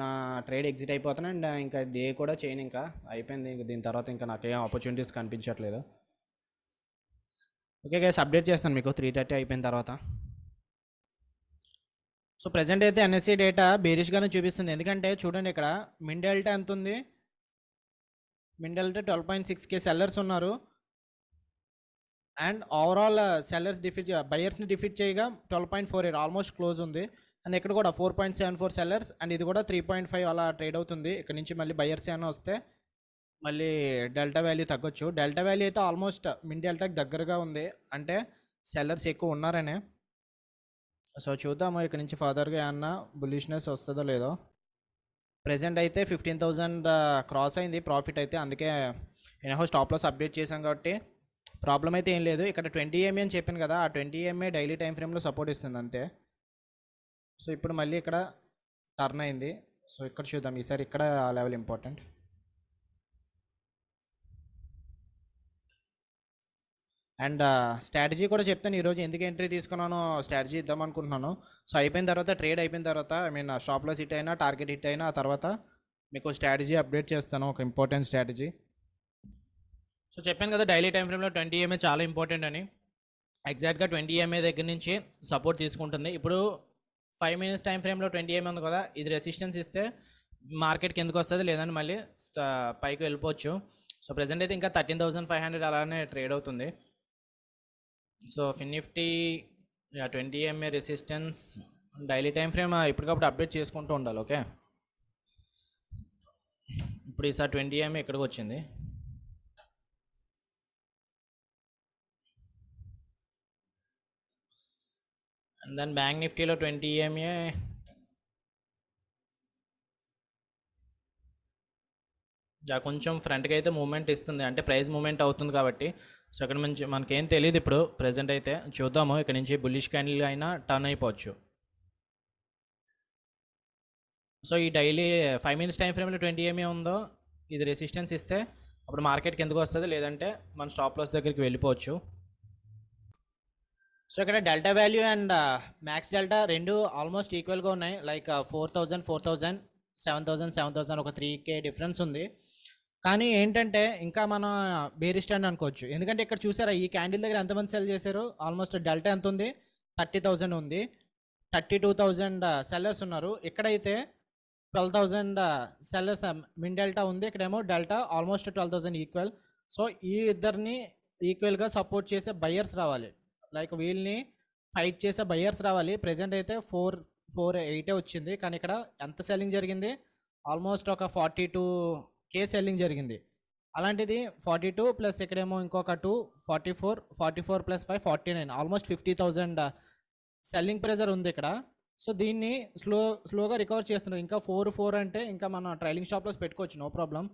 నా ట్రేడ్ ఎగ్జిట్ అయిపోతాను అండ్ ఇంకా డే కూడా చేయను ఇంకా అయిపోయింది ఇంకా దీని తర్వాత ఇంకా నాకు ఏం ఆపర్చునిటీస్ కనిపించట్లేదు ఓకే గైస్ అప్డేట్ చేస్తాను మీకు త్రీ థర్టీ అయిపోయిన తర్వాత సో ప్రజెంట్ అయితే ఎన్ఎస్సి డేటా బేరిష్గానే చూపిస్తుంది ఎందుకంటే చూడండి ఇక్కడ మిండెల్టా ఎంత uh, ఉంది min delta twelve point six K sellers ఉన్నారు అండ్ ఓవరాల్ సెల్లర్స్ డిఫీట్ బయర్స్ని డిఫీట్ చేయగా twelve point four eight almost close ఉంది అండ్ ఇక్కడ కూడా four point seven four sellers and ఇది కూడా త్రీ పాయింట్ ఫైవ్ అలా ట్రేడ్ అవుతుంది ఇక్కడ నుంచి మళ్ళీ బయర్స్ ఏమైనా వస్తే మళ్ళీ డెల్టా వాల్యూ తగ్గొచ్చు డెల్టా వాల్యూ అయితే ఆల్మోస్ట్ మిండెల్టాకి దగ్గరగా ఉంది అంటే సెల్లర్స్ ఎక్కువ ఉన్నారనే సో చూద్దాము ఇక్కడ నుంచి ఫర్దర్గా ఏమన్నా బులిష్నెస్ వస్తుందో లేదో ప్రజెంట్ అయితే ఫిఫ్టీన్ థౌజండ్ క్రాస్ అయింది ప్రాఫిట్ అయితే అందుకే నేను స్టాప్ లాస్ అప్డేట్ చేశాం కాబట్టి ప్రాబ్లం అయితే ఏం లేదు ఇక్కడ ట్వంటీ ఎంఏ అని చెప్పాను కదా ఆ ట్వంటీ ఏమే డైలీ టైం ఫ్రేమ్లో సపోర్ట్ ఇస్తుంది అంతే సో ఇప్పుడు మళ్ళీ ఇక్కడ టర్న్ అయింది సో ఇక్కడ చూద్దాం ఈసారి ఇక్కడ ఆ లెవెల్ ఇంపార్టెంట్ అండ్ స్ట్రాటజీ కూడా చెప్తాను ఈరోజు ఎందుకు ఎంట్రీ తీసుకున్నాను స్ట్రాటజీ ఇద్దాం అనుకుంటున్నాను సో అయిపోయిన తర్వాత ట్రేడ్ అయిపోయిన తర్వాత ఐ మీన్ షాప్లో లాస్ హిట్ అయినా టార్గెట్ హిట్ అయినా ఆ తర్వాత మీకు స్ట్రాటజీ అప్డేట్ చేస్తాను ఒక ఇంపార్టెంట్ స్ట్రాటజీ సో చెప్పాను కదా డైలీ టైం ఫ్రేమ్లో ట్వంటీ ఎంఏ చాలా ఇంపార్టెంట్ అని ఎగ్జాక్ట్గా ట్వంటీ ఎంఏ దగ్గర నుంచి సపోర్ట్ తీసుకుంటుంది ఇప్పుడు ఫైవ్ మినిట్స్ టైం ఫ్రేమ్లో ట్వంటీ ఎంఏ ఉంది కదా ఇది రెసిస్టెన్స్ ఇస్తే మార్కెట్కి ఎందుకు వస్తుంది లేదని మళ్ళీ పైకి వెళ్ళిపోవచ్చు సో ప్రజెంట్ అయితే ఇంకా థర్టీన్ థౌసండ్ ఫైవ్ హండ్రెడ్ అలానే ట్రేడ్ అవుతుంది so FinNifty twenty MA resistance daily time frame ఎప్పటికప్పుడు అప్డేట్ చేసుకుంటూ ఉండాలి ఓకే ఇప్పుడు ఈసారి ట్వంటీ ఎంఏ ఇక్కడికి వచ్చింది అండ్ దెన్ బ్యాంక్ నిఫ్టీలో ట్వంటీ ఈఎంఏ కొంచెం ఫ్రంట్కి అయితే మూమెంట్ ఇస్తుంది అంటే ప్రైస్ మూమెంట్ అవుతుంది కాబట్టి సో ఇక్కడ నుంచి మనకేం తెలియదు ఇప్పుడు ప్రజెంట్ అయితే చూద్దాము ఇక్కడ నుంచి బుల్లిష్ క్యాండిల్ అయినా టర్న్ అయిపోవచ్చు సో ఈ డైలీ ఫైవ్ మినిట్స్ టైం ఫ్రేమ్లో ట్వంటీ ఏమీ ఉందో ఇది రెసిస్టెన్స్ ఇస్తే అప్పుడు మార్కెట్కి ఎందుకు వస్తుంది లేదంటే మన స్టాప్ లాస్ దగ్గరికి వెళ్ళిపోవచ్చు సో ఇక్కడ delta value and max delta రెండు ఆల్మోస్ట్ ఈక్వల్గా ఉన్నాయి like four thousand four thousand seven thousand seven thousand ఒక త్రీ కే డిఫరెన్స్ ఉంది కానీ ఏంటంటే ఇంకా మనం బేరీ స్టాండ్ అనుకోవచ్చు ఎందుకంటే ఇక్కడ చూసారా ఈ క్యాండిల్ దగ్గర ఎంతమంది సెల్ చేశారు ఆల్మోస్ట్ డెల్టా ఎంత ఉంది థర్టీ థౌజండ్ ఉంది థర్టీ టూ థౌజండ్ సెల్లర్స్ ఉన్నారు ఇక్కడైతే twelve thousand sellers min delta ఉంది ఇక్కడేమో delta almost twelve thousand equal so ఈ ఇద్దరిని ఈక్వల్గా సపోర్ట్ చేసే బయ్యర్స్ రావాలి లైక్ వీళ్ళని ఫైట్ చేసే బయ్యర్స్ రావాలి ప్రజెంట్ అయితే ఫోర్ ఫోర్ ఎయిటే వచ్చింది కానీ ఇక్కడ ఎంత సెల్లింగ్ జరిగింది ఆల్మోస్ట్ ఒక ఫార్టీ టూ కేస్ సెల్లింగ్ జరిగింది అలాంటిది ఫార్టీ టూ ప్లస్ ఇక్కడేమో ఇంకొక two forty four forty four plus five forty nine almost fifty thousand selling pressure ఉంది ఇక్కడ సో దీన్ని స్లో స్లోగా రికవర్ చేస్తున్నారు ఇంకా ఫోర్ ఫోర్ అంటే ఇంకా మనం ట్రైలింగ్ షాప్లో పెట్టుకోవచ్చు no problem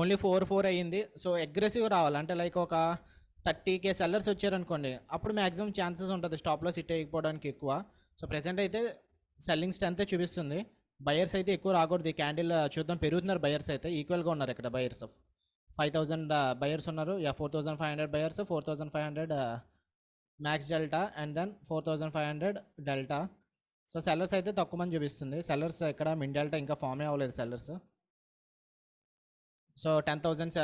only four four అయ్యింది సో అగ్రెసివ్ రావాలి అంటే లైక్ ఒక థర్టీ కే సెల్లర్స్ వచ్చారనుకోండి అప్పుడు మ్యాక్సిమం ఛాన్సెస్ ఉంటుంది స్టాప్లో సిట్ అయిపోవడానికి ఎక్కువ సో ప్రజెంట్ అయితే సెల్లింగ్ స్ట్రెంతే చూపిస్తుంది బయర్స్ అయితే ఎక్కువ రాకూడదు ఈ క్యాండిల్ చూద్దాం పెరుగుతున్నారు బయర్స్ అయితే ఈక్వల్గా ఉన్నారు ఇక్కడ బయర్స్ ఫైవ్ థౌజండ్ బయర్స్ ఉన్నారు yeah four thousand five hundred buyers four thousand five hundred max delta and then four thousand five hundred delta so sellers అయితే తక్కువ మంది చూపిస్తుంది సెల్లర్స్ ఇక్కడ మిన్ డెల్టా ఇంకా ఫామే అవ్వలేదు sellers so ten thousand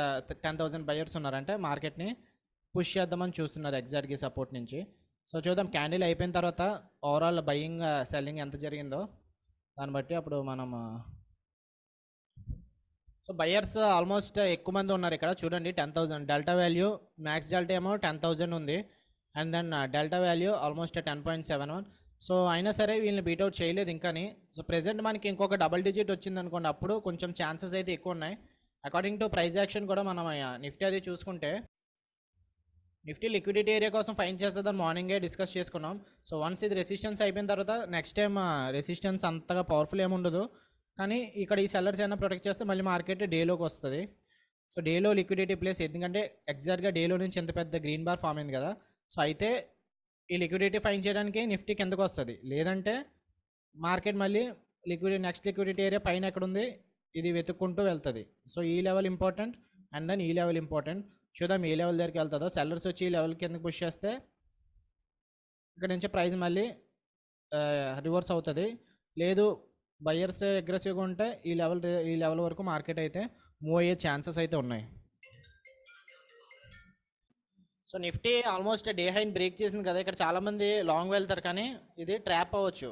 ten thousand buyers ఉన్నారంటే మార్కెట్ని పుష్ చేద్దామని చూస్తున్నారు ఎగ్జాక్ట్గా సపోర్ట్ నుంచి సో చూద్దాం క్యాండిల్ అయిపోయిన తర్వాత ఓవరాల్ బయింగ్ సెల్లింగ్ ఎంత జరిగిందో దాన్ని బట్టి అప్పుడు మనం సో బయర్స్ ఆల్మోస్ట్ ఎక్కువ మంది ఉన్నారు ఇక్కడ చూడండి ten thousand delta value max delta ఏమో టెన్ థౌసండ్ ఉంది and then delta value almost ten point seven one so అయినా సరే వీళ్ళని బీటౌట్ చేయలేదు ఇంకాని సో ప్రెసెంట్ మనకి ఇంకొక డబల్ డిజిట్ వచ్చింది అనుకోండి అప్పుడు కొంచెం ఛాన్సెస్ అయితే ఎక్కువ ఉన్నాయి అకార్డింగ్ టు ప్రైజ్ యాక్షన్ కూడా మనం నిఫ్టీ అది చూసుకుంటే నిఫ్టీ లిక్విడిటీ ఏరియా కోసం ఫైన్ చేస్తుందని మార్నింగే డిస్కస్ చేసుకున్నాం సో వన్స్ ఇది రెసిస్టెన్స్ అయిపోయిన తర్వాత నెక్స్ట్ టైం రెసిస్టెన్స్ అంతగా పవర్ఫుల్ ఏముండదు కానీ ఇక్కడ ఈ సెల్లర్స్ ఏమైనా ప్రొటెక్ట్ చేస్తే మళ్ళీ మార్కెట్ డేలోకి వస్తుంది సో డేలో లిక్విడిటీ ప్లేస్ ఎందుకంటే ఎగ్జాక్ట్గా డేలో నుంచి ఎంత పెద్ద గ్రీన్ బార్ ఫామ్ అయింది కదా సో అయితే ఈ లిక్విడిటీ ఫైన్ చేయడానికి నిఫ్టీ కిందకు వస్తుంది లేదంటే మార్కెట్ మళ్ళీ లిక్విడిటీ నెక్స్ట్ లిక్విడిటీ ఏరియా పైన ఎక్కడ ఉంది ఇది వెతుక్కుంటూ వెళ్తుంది సో ఈ లెవెల్ ఇంపార్టెంట్ అండ్ దెన్ ఈ లెవెల్ ఇంపార్టెంట్ చూద్దాం ఏ లెవెల్ దగ్గరికి వెళ్తుందో సెల్లర్స్ వచ్చి ఈ లెవెల్ కిందకి పుష్ చేస్తే ఇక్కడ నుంచి ప్రైస్ మళ్ళీ రివర్స్ అవుతుంది లేదు బయ్యర్స్ అగ్రెసివ్గా ఉంటే ఈ లెవెల్ ఈ లెవెల్ వరకు మార్కెట్ అయితే మూవ్ అయ్యే ఛాన్సెస్ అయితే ఉన్నాయి సో నిఫ్టీ ఆల్మోస్ట్ డే హైన్ బ్రేక్ చేసింది కదా ఇక్కడ చాలామంది లాంగ్ వెళ్తారు కానీ ఇది ట్రాప్ అవ్వచ్చు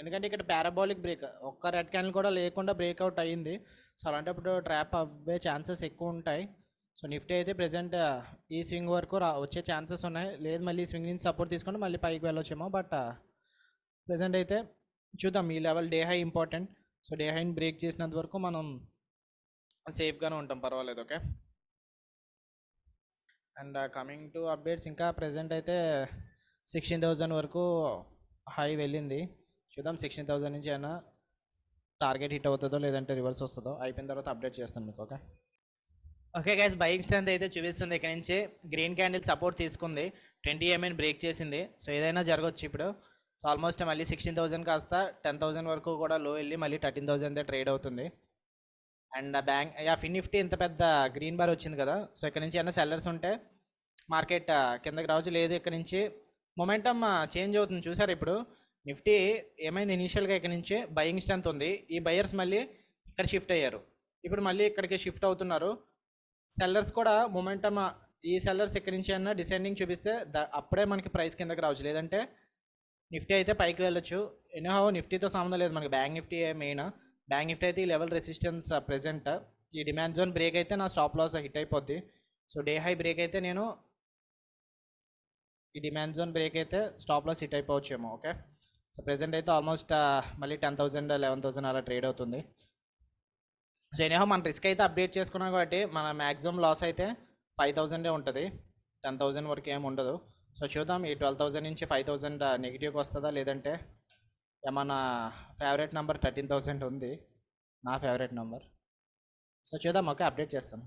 ఎందుకంటే ఇక్కడ పారాబాలిక్ బ్రేక్ ఒక్క రెడ్ క్యాండిల్ కూడా లేకుండా బ్రేక్అవుట్ అయ్యింది సో అలాంటప్పుడు ట్రాప్ అవ్వే ఛాన్సెస్ ఎక్కువ ఉంటాయి సో నిఫ్టీ అయితే ప్రజెంట్ ఈ స్వింగ్ వరకు రా వచ్చే ఛాన్సెస్ ఉన్నాయి లేదు మళ్ళీ స్వింగ్ నుంచి సపోర్ట్ తీసుకొని మళ్ళీ పైకి వెళ్ళొచ్చేమో బట్ ప్రజెంట్ అయితే చూద్దాం ఈ level day high important so day హైని బ్రేక్ చేసినంత వరకు మనం సేఫ్గానే ఉంటాం పర్వాలేదు okay and coming to updates ఇంకా ప్రజెంట్ అయితే సిక్స్టీన్ థౌజండ్ వరకు హై వెళ్ళింది చూద్దాం సిక్స్టీన్ థౌజండ్ నుంచి అయినా టార్గెట్ హిట్ అవుతుందో లేదంటే రివర్స్ వస్తుందో అయిపోయిన తర్వాత అప్డేట్ చేస్తాను మీకు ఓకే ఓకే గైస్ బైక్ స్ట్రెంత్ అయితే చూపిస్తుంది ఇక్కడ నుంచి గ్రీన్ క్యాండిల్ సపోర్ట్ తీసుకుంది ట్వంటీ ఎంఎన్ బ్రేక్ చేసింది సో ఏదైనా జరగవచ్చు ఇప్పుడు సో ఆల్మోస్ట్ మళ్ళీ సిక్స్టీన్ థౌసండ్ కాస్త టెన్ థౌసండ్ వరకు కూడా లో వెళ్ళి మళ్ళీ థర్టీన్ థౌసండ్ ట్రేడ్ అవుతుంది and bank yeah Fin Nifty ఇంత పెద్ద గ్రీన్ బార్ వచ్చింది కదా సో ఇక్కడ నుంచి ఏమైనా సెల్లర్స్ ఉంటే మార్కెట్ కిందకి రావచ్చు లేదు ఇక్కడ నుంచి మొమెంటమ్ చేంజ్ అవుతుంది చూసారు ఇప్పుడు నిఫ్టీ ఏమైంది ఇనీషియల్గా ఇక్కడ నుంచి బయింగ్ స్ట్రెంత్ ఉంది ఈ బయర్స్ మళ్ళీ ఇక్కడ షిఫ్ట్ అయ్యారు ఇప్పుడు మళ్ళీ ఇక్కడికి షిఫ్ట్ అవుతున్నారు సెల్లర్స్ కూడా మొమెంటమ్ ఈ సెల్లర్స్ ఎక్కడి నుంచి అయినా డిసెండింగ్ చూపిస్తే అప్పుడే మనకి ప్రైస్ కిందకి రావచ్చు లేదంటే నిఫ్టీ అయితే పైకి వెళ్ళొచ్చు ఎనోహో నిఫ్టీతో సంబంధం లేదు మనకి bank Nifty main bank Nifty అయితే ఈ లెవెల్ రెసిస్టెన్స్ ప్రెజెంట్ ఈ డిమాండ్ జోన్ బ్రేక్ అయితే నా స్టాప్ లాస్ హిట్ అయిపోద్ది సో డే హై బ్రేక్ అయితే నేను ఈ డిమాండ్ జోన్ బ్రేక్ అయితే స్టాప్ లాస్ హిట్ అయిపోవచ్చేమో ఓకే సో ప్రెజెంట్ అయితే ఆల్మోస్ట్ మళ్ళీ టెన్ థౌసండ్ లెవెన్ థౌసండ్ అలా ట్రేడ్ అవుతుంది సో ఎనీహో మన రిస్క్ అయితే అప్డేట్ చేసుకున్నాం కాబట్టి మన మ్యాక్సిమం లాస్ అయితే ఫైవ్ థౌజండే ఉంటుంది టెన్ థౌజండ్ వరకు ఏమి ఉండదు సో చూద్దాం ఈ ట్వెల్వ్ థౌజండ్ నుంచి ఫైవ్ థౌజండ్ నెగిటివ్కి వస్తుందా లేదంటే ఏమన్నా ఫేవరెట్ నెంబర్ థర్టీన్ థౌజండ్ ఉంది నా ఫేవరెట్ నెంబర్ సో చూద్దాం ఓకే అప్డేట్ చేస్తాను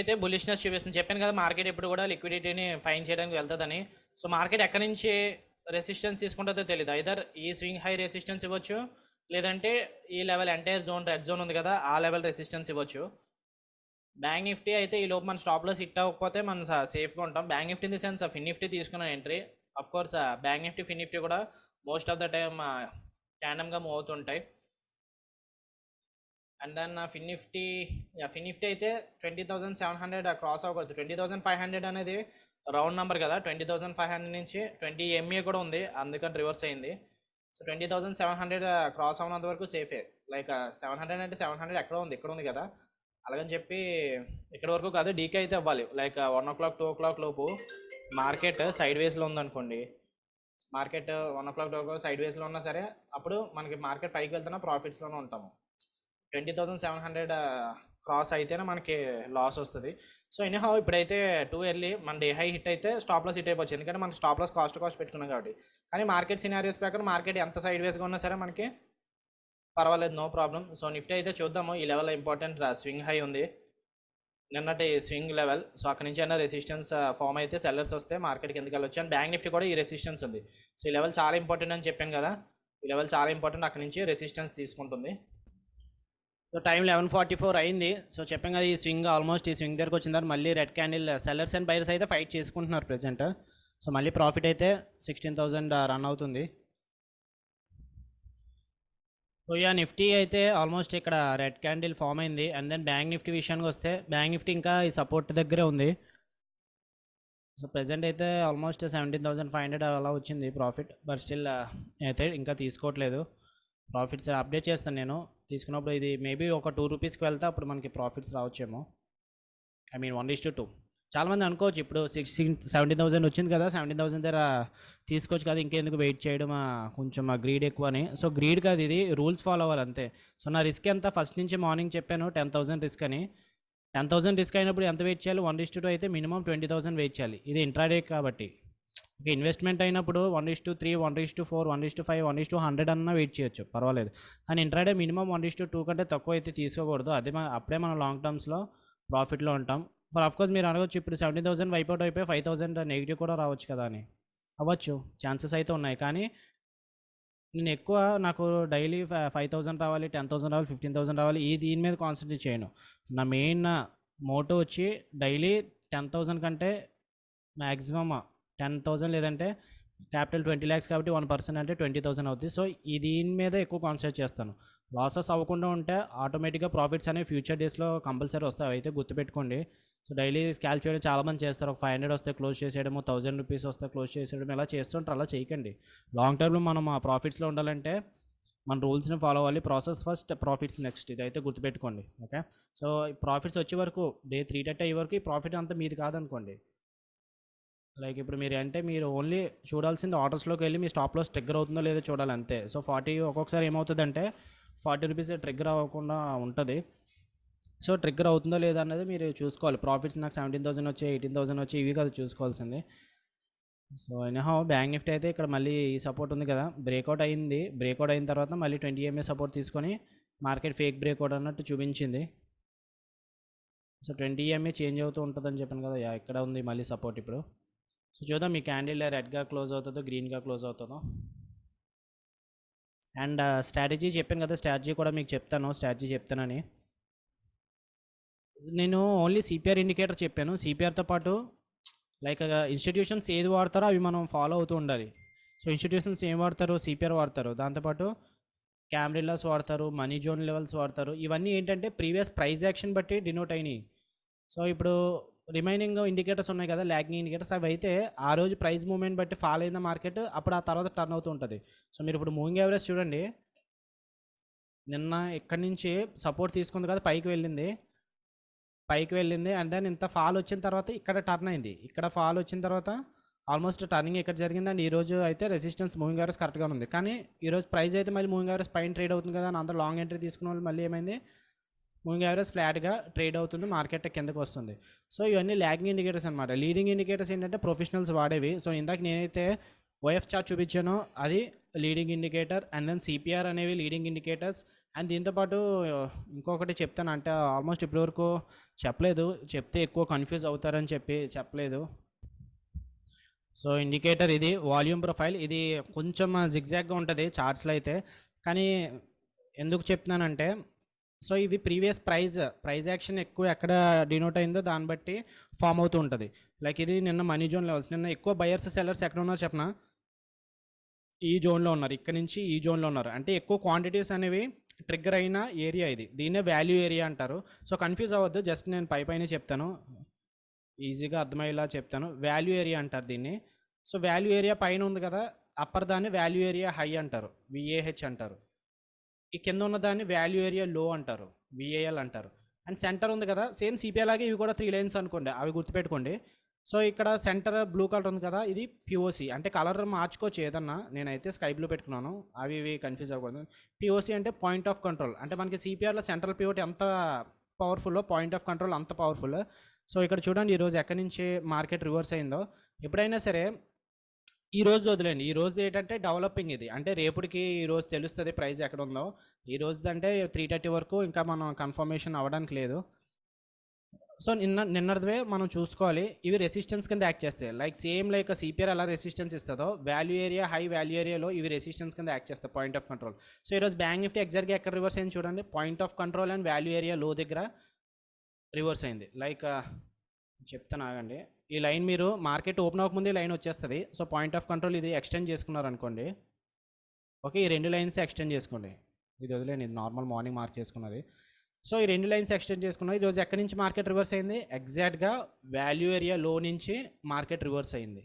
అయితే బులిష్నెస్ చూపిస్తుంది చెప్పాను కదా మార్కెట్ ఎప్పుడు కూడా లిక్విడిటీని ఫైన్ చేయడానికి వెళ్తుందని సో మార్కెట్ ఎక్కడి నుంచి రెసిస్టెన్స్ తీసుకుంటుందో తెలియదు ఐదర్ ఈ స్వింగ్ హై రెసిస్టెన్స్ ఇవ్వచ్చు లేదంటే ఈ level entire zone red zone ఉంది కదా ఆ లెవెల్ రెసిస్టెన్స్ ఇవ్వచ్చు బ్యాంక్ నిఫ్టీ అయితే ఈ లోపు మన స్టాప్ సిట్ అవ్వకపోతే మనం సేఫ్గా ఉంటాం bank Nifty in the sense Fin Nifty తీసుకున్న entry of course bank Nifty Fin Nifty కూడా మోస్ట్ ఆఫ్ ద టైమ్ ట్యాండమ్గా మూవ్ అవుతుంటాయి and then Fin Nifty Fin Nifty అయితే twenty thousand seven hundred cross అవ్వకూడదు ట్వంటీ థౌసండ్ ఫైవ్ హండ్రెడ్ అనేది round number కదా twenty thousand five hundred నుంచి twenty MA కూడా ఉంది అందుకని రివర్స్ అయింది so twenty thousand seven hundred cross అవునంత వరకు సేఫే లైక్ సెవెన్ హండ్రెడ్ అంటే సెవెన్ హండ్రెడ్ ఎక్కడ ఉంది ఇక్కడ ఉంది కదా అలాగని చెప్పి ఇక్కడ వరకు కాదు డీకే అయితే అవ్వాలి like one o'clock two o'clock లోపు మార్కెట్ సైడ్ వేస్లో ఉందనుకోండి market one o'clock two o'clock side వేస్లో ఉన్నా సరే అప్పుడు మనకి మార్కెట్ పైకి వెళ్తున్నా ప్రాఫిట్స్లోనే ఉంటాము twenty thousand seven hundred cross అయితేనే మనకి లాస్ వస్తుంది సో హౌ ఇప్పుడైతే టూ ఎర్లీ మన డే హై హిట్ అయితే స్టాప్ లాస్ హిట్ అయిపోవచ్చు ఎందుకంటే మనం స్టాప్ లాస్ కాస్ట్ కాస్ట్ పెట్టుకున్నాం కాబట్టి కానీ మార్కెట్ సినారియోస్ ప్రకారం మార్కెట్ ఎంత సైడ్ వేస్గా ఉన్నా సరే మనకి పర్వాలేదు నో ప్రాబ్లం సో నిఫ్టీ అయితే చూద్దాము ఈ లెవెల్ ఇంపార్టెంట్ స్వింగ్ హై ఉంది నిన్నటి స్వింగ్ లెవెల్ సో అక్కడి నుంచి అయినా రెసిస్టెన్స్ ఫామ్ uh, అయితే సెల్లర్స్ వస్తే మార్కెట్కి ఎందుకు వెళ్ళొచ్చు అండ్ బ్యాంక్ నిఫ్టీ కూడా ఈ రెసిస్టెన్స్ ఉంది సో ఈ లెవెల్ చాలా ఇంపార్టెంట్ అని చెప్పాను కదా ఈ లెవెల్ చాలా ఇంపార్టెంట్ అక్కడి నుంచి రెసిస్టెన్స్ తీసుకుంటుంది so time eleven forty four అయింది సో చెప్పాం కదా ఈ స్వింగ్ ఆల్మోస్ట్ ఈ స్వింగ్ దగ్గరకు వచ్చిన తర్వాత మళ్ళీ red candle sellers and buyers అయితే ఫైట్ చేసుకుంటున్నారు ప్రజెంట్ సో మళ్ళీ ప్రాఫిట్ అయితే సిక్స్టీన్ థౌజండ్ రన్ అవుతుంది సో యా నిఫ్టీ అయితే ఆల్మోస్ట్ ఇక్కడ రెడ్ క్యాండిల్ ఫామ్ అయింది అండ్ దెన్ బ్యాంక్ నిఫ్టీ విషయానికి వస్తే బ్యాంక్ నిఫ్టీ ఇంకా ఈ సపోర్ట్ దగ్గరే ఉంది సో ప్రజెంట్ అయితే almost seventeen thousand five hundred అలా వచ్చింది ప్రాఫిట్ బట్ స్టిల్ అయితే ఇంకా తీసుకోవట్లేదు ప్రాఫిట్స్ అప్డేట్ చేస్తాను నేను తీసుకున్నప్పుడు ఇది మేబీ ఒక టూ రూపీస్కి వెళ్తే అప్పుడు మనకి ప్రాఫిట్స్ రావచ్చేమో I mean one is to two చాలామంది అనుకోవచ్చు ఇప్పుడు సిక్స్టీన్ సెవెంటీన్ థౌసండ్ వచ్చింది కదా సెవెంటీన్ థౌసండ్ దగ్గర తీసుకోవచ్చు కదా ఇంకెందుకు వెయిట్ చేయడం కొంచెం గ్రీడ్ ఎక్కువ అని సో గ్రీడ్ కాదు ఇది రూల్స్ ఫాలో అవ్వాలి అంతే సో నా రిస్క్ ఎంత ఫస్ట్ నుంచి మార్నింగ్ చెప్పాను టెన్ థౌసండ్ రిస్క్ అని టెన్ థౌసండ్ రిస్క్ అయినప్పుడు ఎంత వెయిట్ చేయాలి వన్ ఇస్ టూ అయితే మినిమం ట్వంటీ థౌసండ్ వెయిట్ చేయాలి ఇది ఇంట్రాడే కాబట్టి ఓకే ఇన్వెస్ట్మెంట్ అయినప్పుడు one is to three one is to four one is to five one is to hundred అన్న వెయిట్ చేయొచ్చు పర్వాలేదు కానీ intraday minimum one is to two కంటే తక్కువ అయితే తీసుకోకూడదు అదే అప్పుడే మనం లాంగ్ టర్మ్స్లో ప్రాఫిట్లో ఉంటాం ఫర్ అఫ్కోర్స్ మీరు అనగచ్చు ఇప్పుడు సెవెంటీ థౌసండ్ వైప్ అవుట్ అయిపోయి ఫైవ్ థౌసండ్ నెగిటివ్ కూడా రావచ్చు కదా అని అవ్వచ్చు ఛాన్సెస్ అయితే ఉన్నాయి కానీ నేను ఎక్కువ నాకు డైలీ ఫైవ్ థౌసండ్ రావాలి టెన్ థౌసండ్ రావాలి ఫిఫ్టీన్ థౌసండ్ రావాలి ఈ దీని మీద కాన్సన్ట్రేట్ చేయను నా మెయిన్ మోటో వచ్చి డైలీ టెన్ థౌసండ్ కంటే మ్యాక్సిమమ్ టెన్ థౌసండ్ లేదంటే క్యాపిటల్ ట్వంటీ ల్యాక్స్ కాబట్టి వన్ పర్సెంట్ అంటే ట్వంటీ థౌసండ్ అవుతుంది సో ఈ దీని మీద ఎక్కువ కాన్సన్ట్రేట్ చేస్తాను లాసెస్ అవ్వకుండా ఉంటే ఆటోమేటిక్గా ప్రాఫిట్స్ అనేవి ఫ్యూచర్ డేస్లో కంపల్సరీ వస్తాయి అయితే గుర్తుపెట్టుకోండి సో డైలీ స్కాల్ చేయడం చాలామంది చేస్తారు ఒక ఫైవ్ హండ్రెడ్ వస్తే క్లోజ్ చేసేయడము థౌసండ్ రూపీస్ వస్తే క్లోజ్ చేసేయడం ఇలా చేస్తుంటారు అలా చేయకండి లాంగ్ టర్మ్లో మనం ఆ ప్రాఫిట్స్లో ఉండాలంటే మన రూల్స్ని ఫాలో అవ్వాలి ప్రాసెస్ ఫస్ట్ ప్రాఫిట్స్ నెక్స్ట్ ఇది అయితే గుర్తుపెట్టుకోండి ఓకే సో ప్రాఫిట్స్ వచ్చే వరకు డే త్రీ డేట్ అయ్యే వరకు ఈ ప్రాఫిట్ అంతా మీది కాదనుకోండి లైక్ ఇప్పుడు మీరు అంటే మీరు ఓన్లీ చూడాల్సింది ఆర్డర్స్లోకి వెళ్ళి మీ స్టాప్లో ట్రిగ్గర్ అవుతుందో లేదో చూడాలి అంతే సో ఫార్టీ ఒక్కొక్కసారి ఏమవుతుందంటే ఫార్టీ రూపీస్ ట్రిగ్గర్ అవ్వకుండా ఉంటుంది సో ట్రిగ్గర్ అవుతుందో లేదా అనేది మీరు చూసుకోవాలి ప్రాఫిట్స్ నాకు సెవెంటీన్ థౌసండ్ వచ్చి ఎయిటీన్ థౌసండ్ వచ్చి ఇవి కదా చూసుకోవాల్సింది సో అయినా బ్యాంక్ నిఫ్టీ అయితే ఇక్కడ మళ్ళీ ఈ సపోర్ట్ ఉంది కదా బ్రేక్అవుట్ అయింది బ్రేక్అవుట్ అయిన తర్వాత మళ్ళీ ట్వంటీ ఎంఏ సపోర్ట్ తీసుకొని మార్కెట్ ఫేక్ బ్రేక్అవుట్ అన్నట్టు చూపించింది సో ట్వంటీ ఎంఏ చేంజ్ అవుతూ ఉంటుందని చెప్పాను కదా ఇక్కడ ఉంది మళ్ళీ సపోర్ట్ ఇప్పుడు సో చూద్దాం మీ క్యాండిల్ రెడ్గా క్లోజ్ అవుతుందో గ్రీన్గా క్లోజ్ అవుతుందో అండ్ స్ట్రాటజీ చెప్పాను కదా స్ట్రాటజీ కూడా మీకు చెప్తాను స్ట్రాటజీ చెప్తానని నేను ఓన్లీ సిపిఆర్ ఇండికేటర్ చెప్పాను సిపిఆర్తో పాటు లైక్ ఇన్స్టిట్యూషన్స్ ఏది వాడతారో అవి మనం ఫాలో అవుతూ ఉండాలి సో ఇన్స్టిట్యూషన్స్ ఏం వాడతారు సిపిఆర్ వాడతారు దాంతోపాటు క్యామ్రిల్లాస్ వాడతారు మనీ జోన్ లెవెల్స్ వాడతారు ఇవన్నీ ఏంటంటే ప్రీవియస్ ప్రైజ్ యాక్షన్ బట్టి డినోట్ అయినాయి సో ఇప్పుడు రిమైనింగ్ ఇండికేటర్స్ ఉన్నాయి కదా ల్యాగింగ్ ఇండికేటర్స్ అవి అయితే ఆ రోజు ప్రైస్ మూవ్మెంట్ బట్టి ఫాల్ అయిన మార్కెట్ అప్పుడు ఆ తర్వాత టర్న్ అవుతూ ఉంటుంది సో మీరు ఇప్పుడు మూవింగ్ యావరేజ్ చూడండి నిన్న ఎక్కడి నుంచి సపోర్ట్ తీసుకుంది కదా పైకి వెళ్ళింది పైకి వెళ్ళింది అండ్ దెన్ ఇంత ఫాల్ వచ్చిన తర్వాత ఇక్కడ టర్న్ అయింది ఇక్కడ ఫాల్ వచ్చిన తర్వాత ఆల్మోస్ట్ టర్నింగ్ ఇక్కడ జరిగింది అండ్ ఈరోజు అయితే రెసిస్టెన్స్ మూవింగ్ యావరేజ్ కరెక్ట్గా ఉంది కానీ ఈరోజు ప్రైస్ అయితే మళ్ళీ మూవింగ్ యావరేజ్ పైన ట్రేడ్ అవుతుంది కదా అని అందరూ లాంగ్ ఎంట్రీ తీసుకున్న వాళ్ళు మళ్ళీ ఏమైంది మూవింగ్ యావరేజ్ ఫ్లాట్గా ట్రేడ్ అవుతుంది మార్కెట్ కిందకు వస్తుంది సో ఇవన్నీ ల్యాగింగ్ ఇండికేటర్స్ అనమాట లీడింగ్ ఇండికేటర్స్ ఏంటంటే ప్రొఫెషనల్స్ వాడేవి సో ఇందాక నేనైతే ఓఎఫ్ చార్ట్ చూపించాను అది leading indicator and then CPR అనేవి లీడింగ్ ఇండికేటర్స్ అండ్ దీంతోపాటు ఇంకొకటి చెప్తాను అంటే ఆల్మోస్ట్ ఇప్పటివరకు చెప్పలేదు చెప్తే ఎక్కువ కన్ఫ్యూజ్ అవుతారని చెప్పి చెప్పలేదు సో ఇండికేటర్ ఇది వాల్యూమ్ ప్రొఫైల్ ఇది కొంచెం జిగ్జాగ్గా ఉంటుంది చార్ట్స్లో అయితే కానీ ఎందుకు చెప్తున్నానంటే సో ఇవి ప్రీవియస్ ప్రైజ్ ప్రైజ్ యాక్షన్ ఎక్కువ ఎక్కడ డినోట్ అయిందో దాన్ని బట్టి ఫామ్ అవుతూ ఉంటుంది లైక్ ఇది నిన్న మనీ జోన్ లెవెల్స్ నిన్న ఎక్కువ బయర్స్ సెల్లర్స్ ఎక్కడ ఉన్నారు చెప్పిన ఈ జోన్లో ఉన్నారు ఇక్కడ నుంచి ఈ జోన్లో ఉన్నారు అంటే ఎక్కువ క్వాంటిటీస్ అనేవి ట్రిగ్గర్ అయిన ఏరియా ఇది దీన్నే వాల్యూ ఏరియా అంటారు సో కన్ఫ్యూజ్ అవ్వద్దు జస్ట్ నేను పై పైన చెప్తాను ఈజీగా అర్థమయ్యేలా చెప్తాను వాల్యూ ఏరియా అంటారు దీన్ని సో వాల్యూ ఏరియా పైన ఉంది కదా అప్పర్ దాన్ని వాల్యూ ఏరియా హై అంటారు విఏహెచ్ అంటారు ఈ కింద ఉన్న దాన్ని వాల్యూ ఏరియా లో అంటారు విఏఎల్ అంటారు అండ్ సెంటర్ ఉంది కదా సేమ్ సిపిఐ లాగే ఇవి కూడా త్రీ లైన్స్ అనుకోండి అవి గుర్తుపెట్టుకోండి సో ఇక్కడ సెంటర్ బ్లూ కలర్ ఉంది కదా ఇది పిఓసి అంటే కలర్ మార్చుకోవచ్చు ఏదన్నా నేనైతే స్కై బ్లూ పెట్టుకున్నాను అవి ఇవి కన్ఫ్యూజ్ అవ్వకూడదు పిఓసి అంటే పాయింట్ ఆఫ్ కంట్రోల్ అంటే మనకి సిపిఆర్లో సెంట్రల్ పిఓట్ ఎంత పవర్ఫుల్లో పాయింట్ ఆఫ్ కంట్రోల్ అంత పవర్ఫుల్ సో ఇక్కడ చూడండి ఈరోజు ఎక్కడి నుంచి మార్కెట్ రివర్స్ అయిందో ఎప్పుడైనా సరే ఈ రోజు వదిలేండి ఈ రోజు ఏంటంటే డెవలపింగ్ ఇది అంటే రేపటికి ఈ రోజు తెలుస్తుంది ప్రైస్ ఎక్కడ ఉందో ఈ రోజు అంటే త్రీ థర్టీ వరకు ఇంకా మనం కన్ఫర్మేషన్ అవ్వడానికి లేదు సో నిన్న నిన్నదివే మనం చూసుకోవాలి ఇవి రెసిస్టెన్స్ కింద యాక్ట్ చేస్తాయి లైక్ సేమ్ లైక్ సిపిఆర్ ఎలా రెసిస్టెన్స్ ఇస్తుందో వాల్యూ ఏరియా హై వాల్యూ ఏరియాలో ఇవి రెసిస్టెన్స్ కింద యాక్ట్ చేస్తాయి పాయింట్ ఆఫ్ కంట్రోల్ సో ఈరోజు బ్యాంక్ నిఫ్టీ ఎగ్జాక్ట్గా ఎక్కడ రివర్స్ అయింది చూడండి point of control and value area low దగ్గర రివర్స్ అయింది లైక్ చెప్తాను ఆగండి ఈ లైన్ మీరు మార్కెట్ ఓపెన్ అవ్వకముందే లైన్ వచ్చేస్తుంది సో పాయింట్ ఆఫ్ కంట్రోల్ ఇది ఎక్స్టెండ్ చేసుకున్నారు అనుకోండి ఓకే ఈ రెండు లైన్స్ ఎక్స్టెండ్ చేసుకోండి ఇది వదిలేండి ఇది నార్మల్ మార్నింగ్ మార్క్ చేసుకున్నది సో ఈ రెండు లైన్స్ ఎక్స్టెండ్ చేసుకున్నది ఈరోజు ఎక్కడి నుంచి మార్కెట్ రివర్స్ అయింది ఎగ్జాక్ట్గా వాల్యూ ఏరియా లో నుంచి మార్కెట్ రివర్స్ అయింది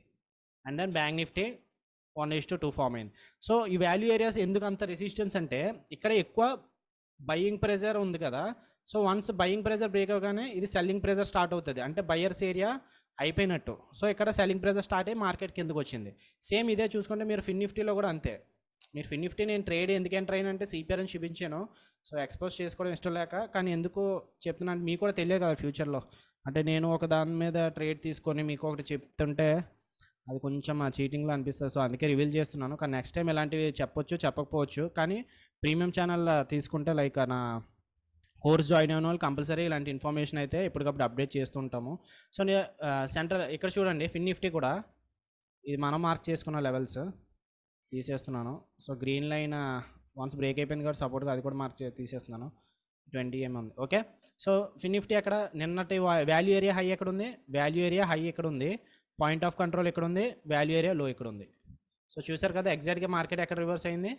and then bank Nifty one is to two form అయింది సో ఈ వాల్యూ ఏరియాస్ ఎందుకు అంత రెసిస్టెన్స్ అంటే ఇక్కడ ఎక్కువ బయ్యింగ్ ప్రెజర్ ఉంది కదా so once buying pressure break అవగానే ఇది సెల్లింగ్ ప్రెజర్ స్టార్ట్ అవుతుంది అంటే బయర్స్ ఏరియా అయిపోయినట్టు సో ఇక్కడ సెల్లింగ్ ప్రైజెస్ స్టార్ట్ అయ్యి మార్కెట్ కిందకు వచ్చింది సేమ్ ఇదే చూసుకుంటే మీరు ఫిన్ నిఫ్టీలో కూడా అంతే మీరు ఫిన్ నిఫ్టీ నేను ట్రేడ్ ఎందుకు ఎంటర్ అంటే అని చూపించాను సో ఎక్స్పోజ్ చేసుకోవడం ఇష్టం లేక కానీ ఎందుకు చెప్తున్నాను మీకు కూడా తెలియదు కదా ఫ్యూచర్లో అంటే నేను ఒక దాని మీద ట్రేడ్ తీసుకొని మీకు ఒకటి చెప్తుంటే అది కొంచెం ఆ చీటింగ్లో అనిపిస్తుంది సో అందుకే రివీల్ చేస్తున్నాను కానీ నెక్స్ట్ టైం ఇలాంటివి చెప్పొచ్చు చెప్పకపోవచ్చు కానీ ప్రీమియం ఛానల్ తీసుకుంటే లైక్ నా కోర్స్ జాయిన్ అయిన వాళ్ళు కంపల్సరీ ఇలాంటి ఇన్ఫర్మేషన్ అయితే ఎప్పటికప్పుడు అప్డేట్ చేస్తుంటాము సో సెంట్రల్ ఇక్కడ చూడండి ఫిన్ నిఫ్టీ కూడా ఇది మనం మార్క్ చేసుకున్న లెవెల్స్ తీసేస్తున్నాను so green line once break అయిపోయింది కూడా సపోర్ట్గా అది కూడా మార్క్ తీసేస్తున్నాను ట్వంటీ ఏం ఉంది ఓకే సో ఫిన్ నిఫ్టీ అక్కడ నిన్నటి వాల్యూ ఏరియా హై ఎక్కడ ఉంది వాల్యూ ఏరియా హై ఎక్కడ ఉంది పాయింట్ ఆఫ్ కంట్రోల్ ఎక్కడ ఉంది వాల్యూ ఏరియా లో ఇక్కడ ఉంది సో చూసారు కదా ఎగ్జాక్ట్గా మార్కెట్ ఎక్కడ రివర్స్ అయింది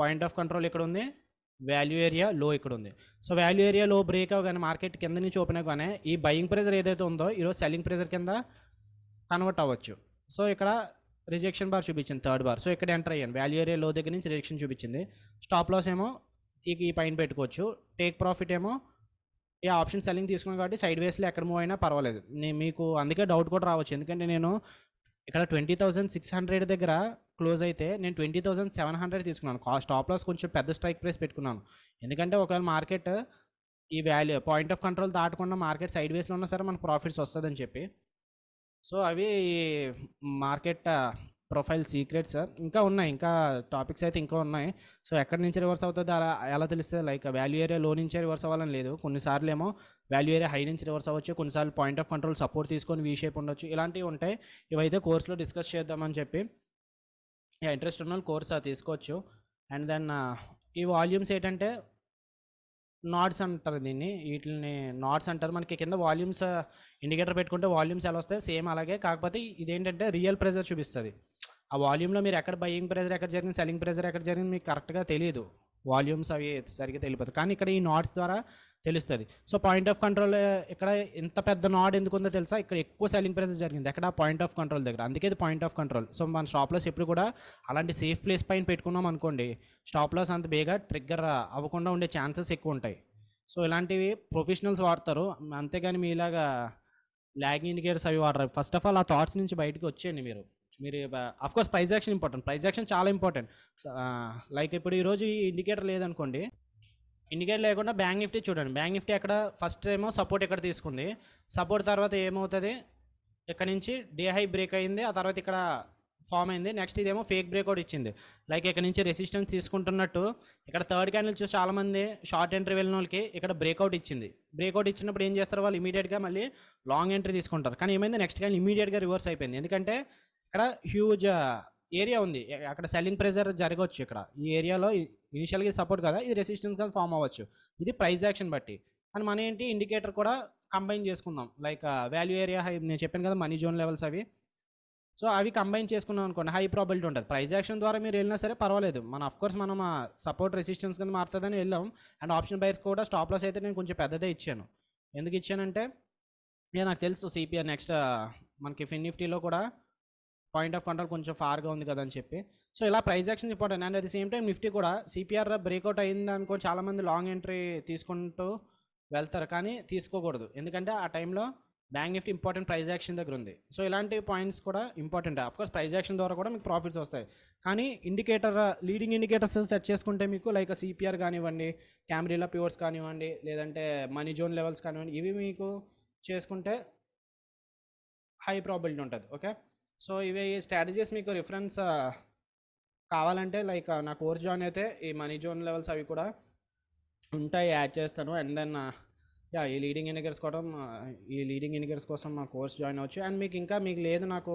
పాయింట్ ఆఫ్ కంట్రోల్ ఎక్కడ ఉంది వాల్యూ ఏరియా లో ఇక్కడ ఉంది so value area low break అవగానే మార్కెట్ కింద నుంచి ఓపెన్ అవగానే ఈ బయింగ్ ప్రెజర్ ఏదైతే ఉందో ఈరోజు సెల్లింగ్ ప్రెజర్ కింద కన్వర్ట్ అవ్వచ్చు సో ఇక్కడ రిజెక్షన్ బార్ చూపించింది థర్డ్ బార్ సో ఇక్కడ ఎంటర్ అయ్యాను వాల్యూ ఏరియా లో దగ్గర నుంచి రిజెక్షన్ చూపించింది స్టాప్ లాస్ ఏమో ఈ పైన పెట్టుకోవచ్చు టేక్ ప్రాఫిట్ ఏమో ఈ ఆప్షన్ సెల్లింగ్ తీసుకున్నాం కాబట్టి సైడ్ వేస్లో ఎక్కడ మూవ్ అయినా పర్వాలేదు నేను మీకు అందుకే డౌట్ కూడా రావచ్చు ఎందుకంటే నేను ఇక్కడ ట్వంటీ థౌసండ్ సిక్స్ హండ్రెడ్ దగ్గర క్లోజ్ అయితే నేను ట్వంటీ థౌసండ్ సెవెన్ హండ్రెడ్ తీసుకున్నాను స్టాప్ లాస్ కొంచెం పెద్ద స్ట్రైక్ ప్రైస్ పెట్టుకున్నాను ఎందుకంటే ఒకవేళ మార్కెట్ ఈ వాల్యూ పాయింట్ ఆఫ్ కంట్రోల్ దాటకుండా మార్కెట్ సైడ్ వేస్లో ఉన్నా సరే మనకు ప్రాఫిట్స్ వస్తుందని చెప్పి సో అవి మార్కెట్ ప్రొఫైల్ సీక్రెట్స్ ఇంకా ఉన్నాయి ఇంకా టాపిక్స్ అయితే ఇంకా ఉన్నాయి సో ఎక్కడి నుంచి రివర్స్ అవుతుంది అలా ఎలా తెలుస్తుంది లైక్ వాల్యూ ఏరియా లో నుంచే రివర్స్ అవ్వాలని లేదు కొన్నిసార్లు ఏమో వాల్యూ ఏరియా నుంచి రివర్స్ అవ్వచ్చు కొన్నిసార్లు పాయింట్ ఆఫ్ కంట్రోల్ సపోర్ట్ తీసుకొని వీ షేప్ ఉండొచ్చు ఇలాంటివి ఉంటాయి ఇవైతే కోర్స్లో డిస్కస్ చేద్దామని చెప్పి ఇంట్రెస్ట్ ఉన్న వాళ్ళు కోర్స్ తీసుకోవచ్చు అండ్ దెన్ ఈ వాల్యూమ్స్ ఏంటంటే నాట్స్ అంటారు దీన్ని వీటిని నాట్స్ అంటారు మనకి కింద వాల్యూమ్స్ ఇండికేటర్ పెట్టుకుంటే వాల్యూమ్స్ ఎలా వస్తాయి సేమ్ అలాగే కాకపోతే ఇదేంటంటే రియల్ ప్రెజర్ చూపిస్తుంది ఆ వాల్యూమ్లో మీరు ఎక్కడ బయ్యింగ్ ప్రెజర్ ఎక్కడ జరిగింది సెల్లింగ్ ప్రెజర్ ఎక్కడ జరిగింది మీకు కరెక్ట్గా తెలియదు వాల్యూమ్స్ అవి సరిగ్గా తెలియదు కానీ ఇక్కడ ఈ నాట్స్ ద్వారా తెలుస్తుంది సో పాయింట్ ఆఫ్ కంట్రోల్ ఇక్కడ ఎంత పెద్ద నాడ్ ఉందో తెలుసా ఇక్కడ ఎక్కువ సెల్లింగ్ ప్రైసెస్ జరిగింది ఎక్కడ పాయింట్ ఆఫ్ కంట్రోల్ దగ్గర అందుకే ఇది పాయింట్ ఆఫ్ కంట్రోల్ సో మన స్టాప్ లాస్ ఎప్పుడు కూడా అలాంటి సేఫ్ ప్లేస్ పైన పెట్టుకున్నాం అనుకోండి స్టాప్ లాస్ అంత బేగా ట్రిగ్గర్ అవ్వకుండా ఉండే ఛాన్సెస్ ఎక్కువ ఉంటాయి సో ఇలాంటివి ప్రొఫెషనల్స్ వాడతారు అంతేగాని మీలాగా లాగ్ ఇండికేటర్స్ అవి వాడరు ఫస్ట్ ఆఫ్ ఆల్ ఆ థాట్స్ నుంచి బయటకు వచ్చేయండి మీరు మీరు of course price action important price action చాలా ఇంపార్టెంట్ లైక్ ఇప్పుడు ఈరోజు ఈ ఇండికేటర్ లేదనుకోండి ఇండికేట్ లేకుండా బ్యాంక్ నిఫ్టీ చూడండి బ్యాంక్ నిఫ్టీ ఎక్కడ ఫస్ట్ ఏమో సపోర్ట్ ఇక్కడ తీసుకుంది సపోర్ట్ తర్వాత ఏమవుతుంది ఇక్కడ నుంచి డే హై బ్రేక్ అయింది ఆ తర్వాత ఇక్కడ ఫామ్ అయింది నెక్స్ట్ ఇదేమో ఫేక్ బ్రేక్అవుట్ ఇచ్చింది లైక్ ఇక్కడ నుంచి రెసిస్టెన్స్ తీసుకుంటున్నట్టు ఇక్కడ థర్డ్ క్యాండిల్ చూసి చాలామంది షార్ట్ ఎంట్రీ వెళ్ళిన వాళ్ళకి ఇక్కడ బ్రేక్అవుట్ ఇచ్చింది బ్రేక్అవుట్ ఇచ్చినప్పుడు ఏం చేస్తారు వాళ్ళు ఇమీడియట్గా మళ్ళీ లాంగ్ ఎంట్రీ తీసుకుంటారు కానీ ఏమైంది నెక్స్ట్ క్యాండిల్ ఇమీడియట్గా రివర్స్ అయిపోయింది ఎందుకంటే ఇక్కడ హ్యూజ్ ఏరియా ఉంది అక్కడ సెల్లింగ్ ప్రెజర్ జరగవచ్చు ఇక్కడ ఈ ఏరియాలో ఇనిషియల్గా సపోర్ట్ కదా ఇది రెసిస్టెన్స్ కదా ఫామ్ అవ్వచ్చు ఇది ప్రైస్ యాక్షన్ బట్టి అండ్ మన ఏంటి ఇండికేటర్ కూడా కంబైన్ చేసుకుందాం లైక్ వాల్యూ ఏరియా హై నేను చెప్పాను కదా మనీ జోన్ లెవెల్స్ అవి సో అవి కంబైన్ చేసుకున్నాం అనుకోండి హై ప్రాబిలిటీ ఉంటుంది ప్రైజ్ యాక్షన్ ద్వారా మీరు వెళ్ళినా సరే పర్వాలేదు మన అఫ్కోర్స్ మనం సపోర్ట్ రెసిస్టెన్స్ కింద మారుతుందని వెళ్ళాం అండ్ ఆప్షన్ బైర్స్ కూడా స్టాప్ లాస్ అయితే నేను కొంచెం పెద్దదే ఇచ్చాను ఎందుకు ఇచ్చానంటే నేను నాకు తెలుసు సిపిఆర్ నెక్స్ట్ మనకి ఫిన్ నిఫ్టీలో కూడా పాయింట్ ఆఫ్ కంట్రోల్ కొంచెం ఫార్గా ఉంది కదా అని చెప్పి సో ఇలా price actions important and at the same time Nifty కూడా సిపిఆర్ బ్రేక్అవుట్ అయింది అనుకో చాలామంది లాంగ్ ఎంట్రీ తీసుకుంటూ వెళ్తారు కానీ తీసుకోకూడదు ఎందుకంటే ఆ టైంలో bank Nifty important price action దగ్గర ఉంది సో ఇలాంటి పాయింట్స్ కూడా ఇంపార్టెంట్ కోర్స్ ప్రైజ్ యాక్షన్ ద్వారా కూడా మీకు ప్రాఫిట్స్ వస్తాయి కానీ ఇండికేటర్ లీడింగ్ ఇండికేటర్స్ సెట్ చేసుకుంటే మీకు లైక్ సిపిఆర్ కానివ్వండి క్యామ్రీలా ప్యూర్స్ కానివ్వండి లేదంటే మనీ జోన్ లెవెల్స్ కానివ్వండి ఇవి మీకు చేసుకుంటే హై ప్రాబిలిటీ ఉంటుంది ఓకే సో ఇవి స్ట్రాటజీస్ మీకు రిఫరెన్స్ కావాలంటే లైక్ నా కోర్స్ జాయిన్ అయితే ఈ మనీ జోన్ లెవెల్స్ అవి కూడా ఉంటాయి యాడ్ చేస్తాను అండ్ దెన్ యా ఈ లీడింగ్ ఇండికేటర్స్ కోసం ఈ లీడింగ్ ఇండికేటర్స్ కోసం మా కోర్స్ జాయిన్ అవ్వచ్చు అండ్ మీకు ఇంకా మీకు లేదు నాకు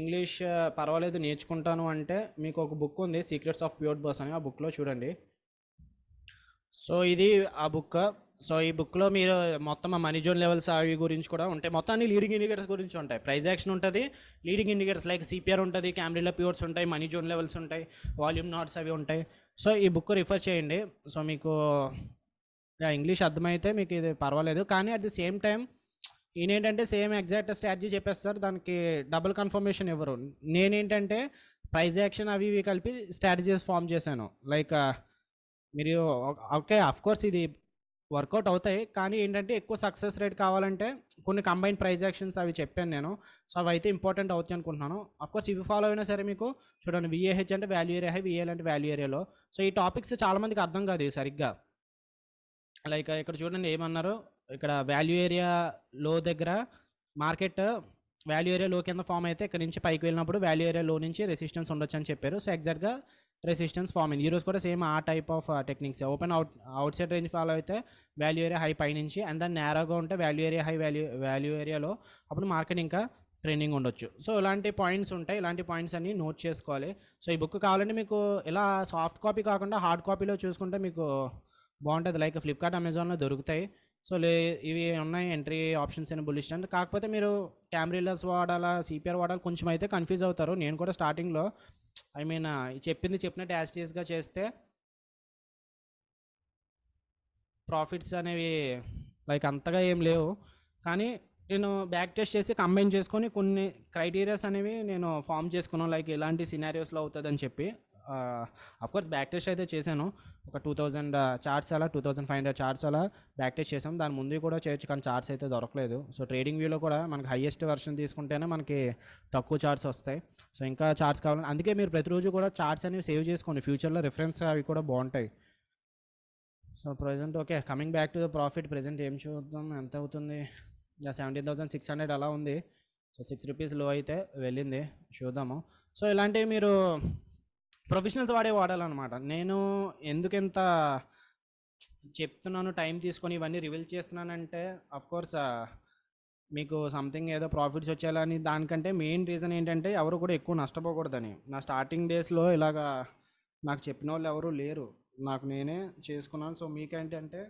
ఇంగ్లీష్ పర్వాలేదు నేర్చుకుంటాను అంటే మీకు ఒక బుక్ ఉంది సీక్రెట్స్ ఆఫ్ ప్యూర్ బస్ అని ఆ బుక్లో చూడండి సో ఇది ఆ బుక్ సో ఈ బుక్లో మీరు మొత్తం ఆ మనీ జోన్ లెవెల్స్ అవి గురించి కూడా ఉంటాయి మొత్తాన్ని లీడింగ్ ఇండికేటర్స్ గురించి ఉంటాయి ప్రైజ్ యాక్షన్ ఉంటుంది లీడింగ్ ఇండికేటర్స్ లైక్ సిపిఆర్ ఉంటుంది క్యామ్రిలా ప్యూర్స్ ఉంటాయి మనీ జోన్ లెవెల్స్ ఉంటాయి వాల్యూమ్ నాట్స్ అవి ఉంటాయి సో ఈ బుక్ రిఫర్ చేయండి సో మీకు ఇంగ్లీష్ అర్థమైతే మీకు ఇది పర్వాలేదు కానీ అట్ ది సేమ్ టైం ఈయనేంటంటే సేమ్ ఎగ్జాక్ట్ స్ట్రాటజీ చెప్పేస్తారు దానికి డబుల్ కన్ఫర్మేషన్ ఇవ్వరు నేనేంటంటే ప్రైజ్ యాక్షన్ అవి ఇవి కలిపి స్ట్రాటజీస్ ఫామ్ చేశాను లైక్ మీరు ఓకే కోర్స్ ఇది వర్కౌట్ అవుతాయి కానీ ఏంటంటే ఎక్కువ సక్సెస్ రేట్ కావాలంటే కొన్ని కంబైన్ ప్రైజ్ యాక్షన్స్ అవి చెప్పాను నేను సో అవి అయితే ఇంపార్టెంట్ అవుతాయి అనుకుంటున్నాను అఫ్కోర్స్ ఇవి ఫాలో అయినా సరే మీకు చూడండి విఏహెచ్ అంటే వాల్యూ ఏరియా హై విఏఎల్ అంటే వాల్యూ ఏరియాలో సో ఈ టాపిక్స్ చాలామందికి అర్థం కాదు సరిగ్గా లైక్ ఇక్కడ చూడండి ఏమన్నారు ఇక్కడ వాల్యూ ఏరియా లో దగ్గర మార్కెట్ వాల్యూ ఏరియా లో కింద ఫామ్ అయితే ఇక్కడ నుంచి పైకి వెళ్ళినప్పుడు వాల్యూ ఏరియా లో నుంచి రెసిస్టెన్స్ ఉండొచ్చు అని చెప్పారు సో ఎగ్జాక్ట్గా రెసిస్టెన్స్ ఫార్మింగ్ ఈరోజు కూడా సేమ్ ఆ type of techniques open out outside range follow అయితే వాల్యూ ఏరియా హై పై నుంచి అండ్ దాన్ని నేరాగా ఉంటే value area high value value ఏరియాలో అప్పుడు మార్కెట్ ఇంకా ట్రైనింగ్ ఉండొచ్చు సో ఇలాంటి పాయింట్స్ ఉంటాయి ఇలాంటి పాయింట్స్ అన్ని నోట్ చేసుకోవాలి సో ఈ బుక్ కావాలంటే మీకు ఇలా సాఫ్ట్ కాపీ కాకుండా హార్డ్ కాపీలో చూసుకుంటే మీకు బాగుంటుంది లైక్ ఫ్లిప్కార్ట్ అమెజాన్లో దొరుకుతాయి సో లే ఇవి ఉన్నాయి ఎంట్రీ ఆప్షన్స్ అని బుల్ ఇష్టం కాకపోతే మీరు క్యామ్రీలర్స్ వాడాలా సిపిఆర్ వాడాలి కొంచెం అయితే కన్ఫ్యూజ్ అవుతారు నేను కూడా స్టార్టింగ్లో ఐ మీన్ చెప్పింది చెప్పినట్టు యాస్టీస్గా చేస్తే ప్రాఫిట్స్ అనేవి లైక్ అంతగా ఏం లేవు కానీ నేను బ్యాక్ టెస్ట్ చేసి కంబైన్ చేసుకొని కొన్ని క్రైటీరియాస్ అనేవి నేను ఫామ్ చేసుకున్నాను లైక్ ఎలాంటి సినారియోస్లో అవుతుందని చెప్పి అఫ్కోర్స్ బ్యాక్ టెస్ట్ అయితే చేశాను ఒక టూ థౌజండ్ చార్ట్స్ అలా two thousand five hundred charts అలా బ్యాక్ టెస్ట్ చేసాం దాని ముందు కూడా చేయొచ్చు కానీ చార్ట్స్ అయితే దొరకలేదు సో ట్రేడింగ్ వ్యూలో కూడా మనకి హైయెస్ట్ వర్షన్ తీసుకుంటేనే మనకి తక్కువ చార్ట్స్ వస్తాయి సో ఇంకా చార్ట్స్ కావాలి అందుకే మీరు ప్రతిరోజు కూడా చార్ట్స్ అనేవి సేవ్ చేసుకోండి ఫ్యూచర్లో రిఫరెన్స్ అవి కూడా బాగుంటాయి so present okay coming back to the profit present ఏం చూద్దాం ఎంత అవుతుంది సెవెంటీన్ థౌసండ్ సిక్స్ హండ్రెడ్ అలా ఉంది సో సిక్స్ రూపీస్ లో అయితే వెళ్ళింది చూద్దాము సో ఇలాంటివి మీరు ప్రొఫెషనల్స్ వాడే వాడాలన్నమాట నేను ఎంత చెప్తున్నాను టైం తీసుకొని ఇవన్నీ రివీల్ చేస్తున్నానంటే కోర్స్ మీకు సంథింగ్ ఏదో ప్రాఫిట్స్ వచ్చేయాలని దానికంటే మెయిన్ రీజన్ ఏంటంటే ఎవరు కూడా ఎక్కువ నష్టపోకూడదని నా స్టార్టింగ్ డేస్లో ఇలాగా నాకు చెప్పిన వాళ్ళు ఎవరు లేరు నాకు నేనే చేసుకున్నాను సో మీకేంటంటే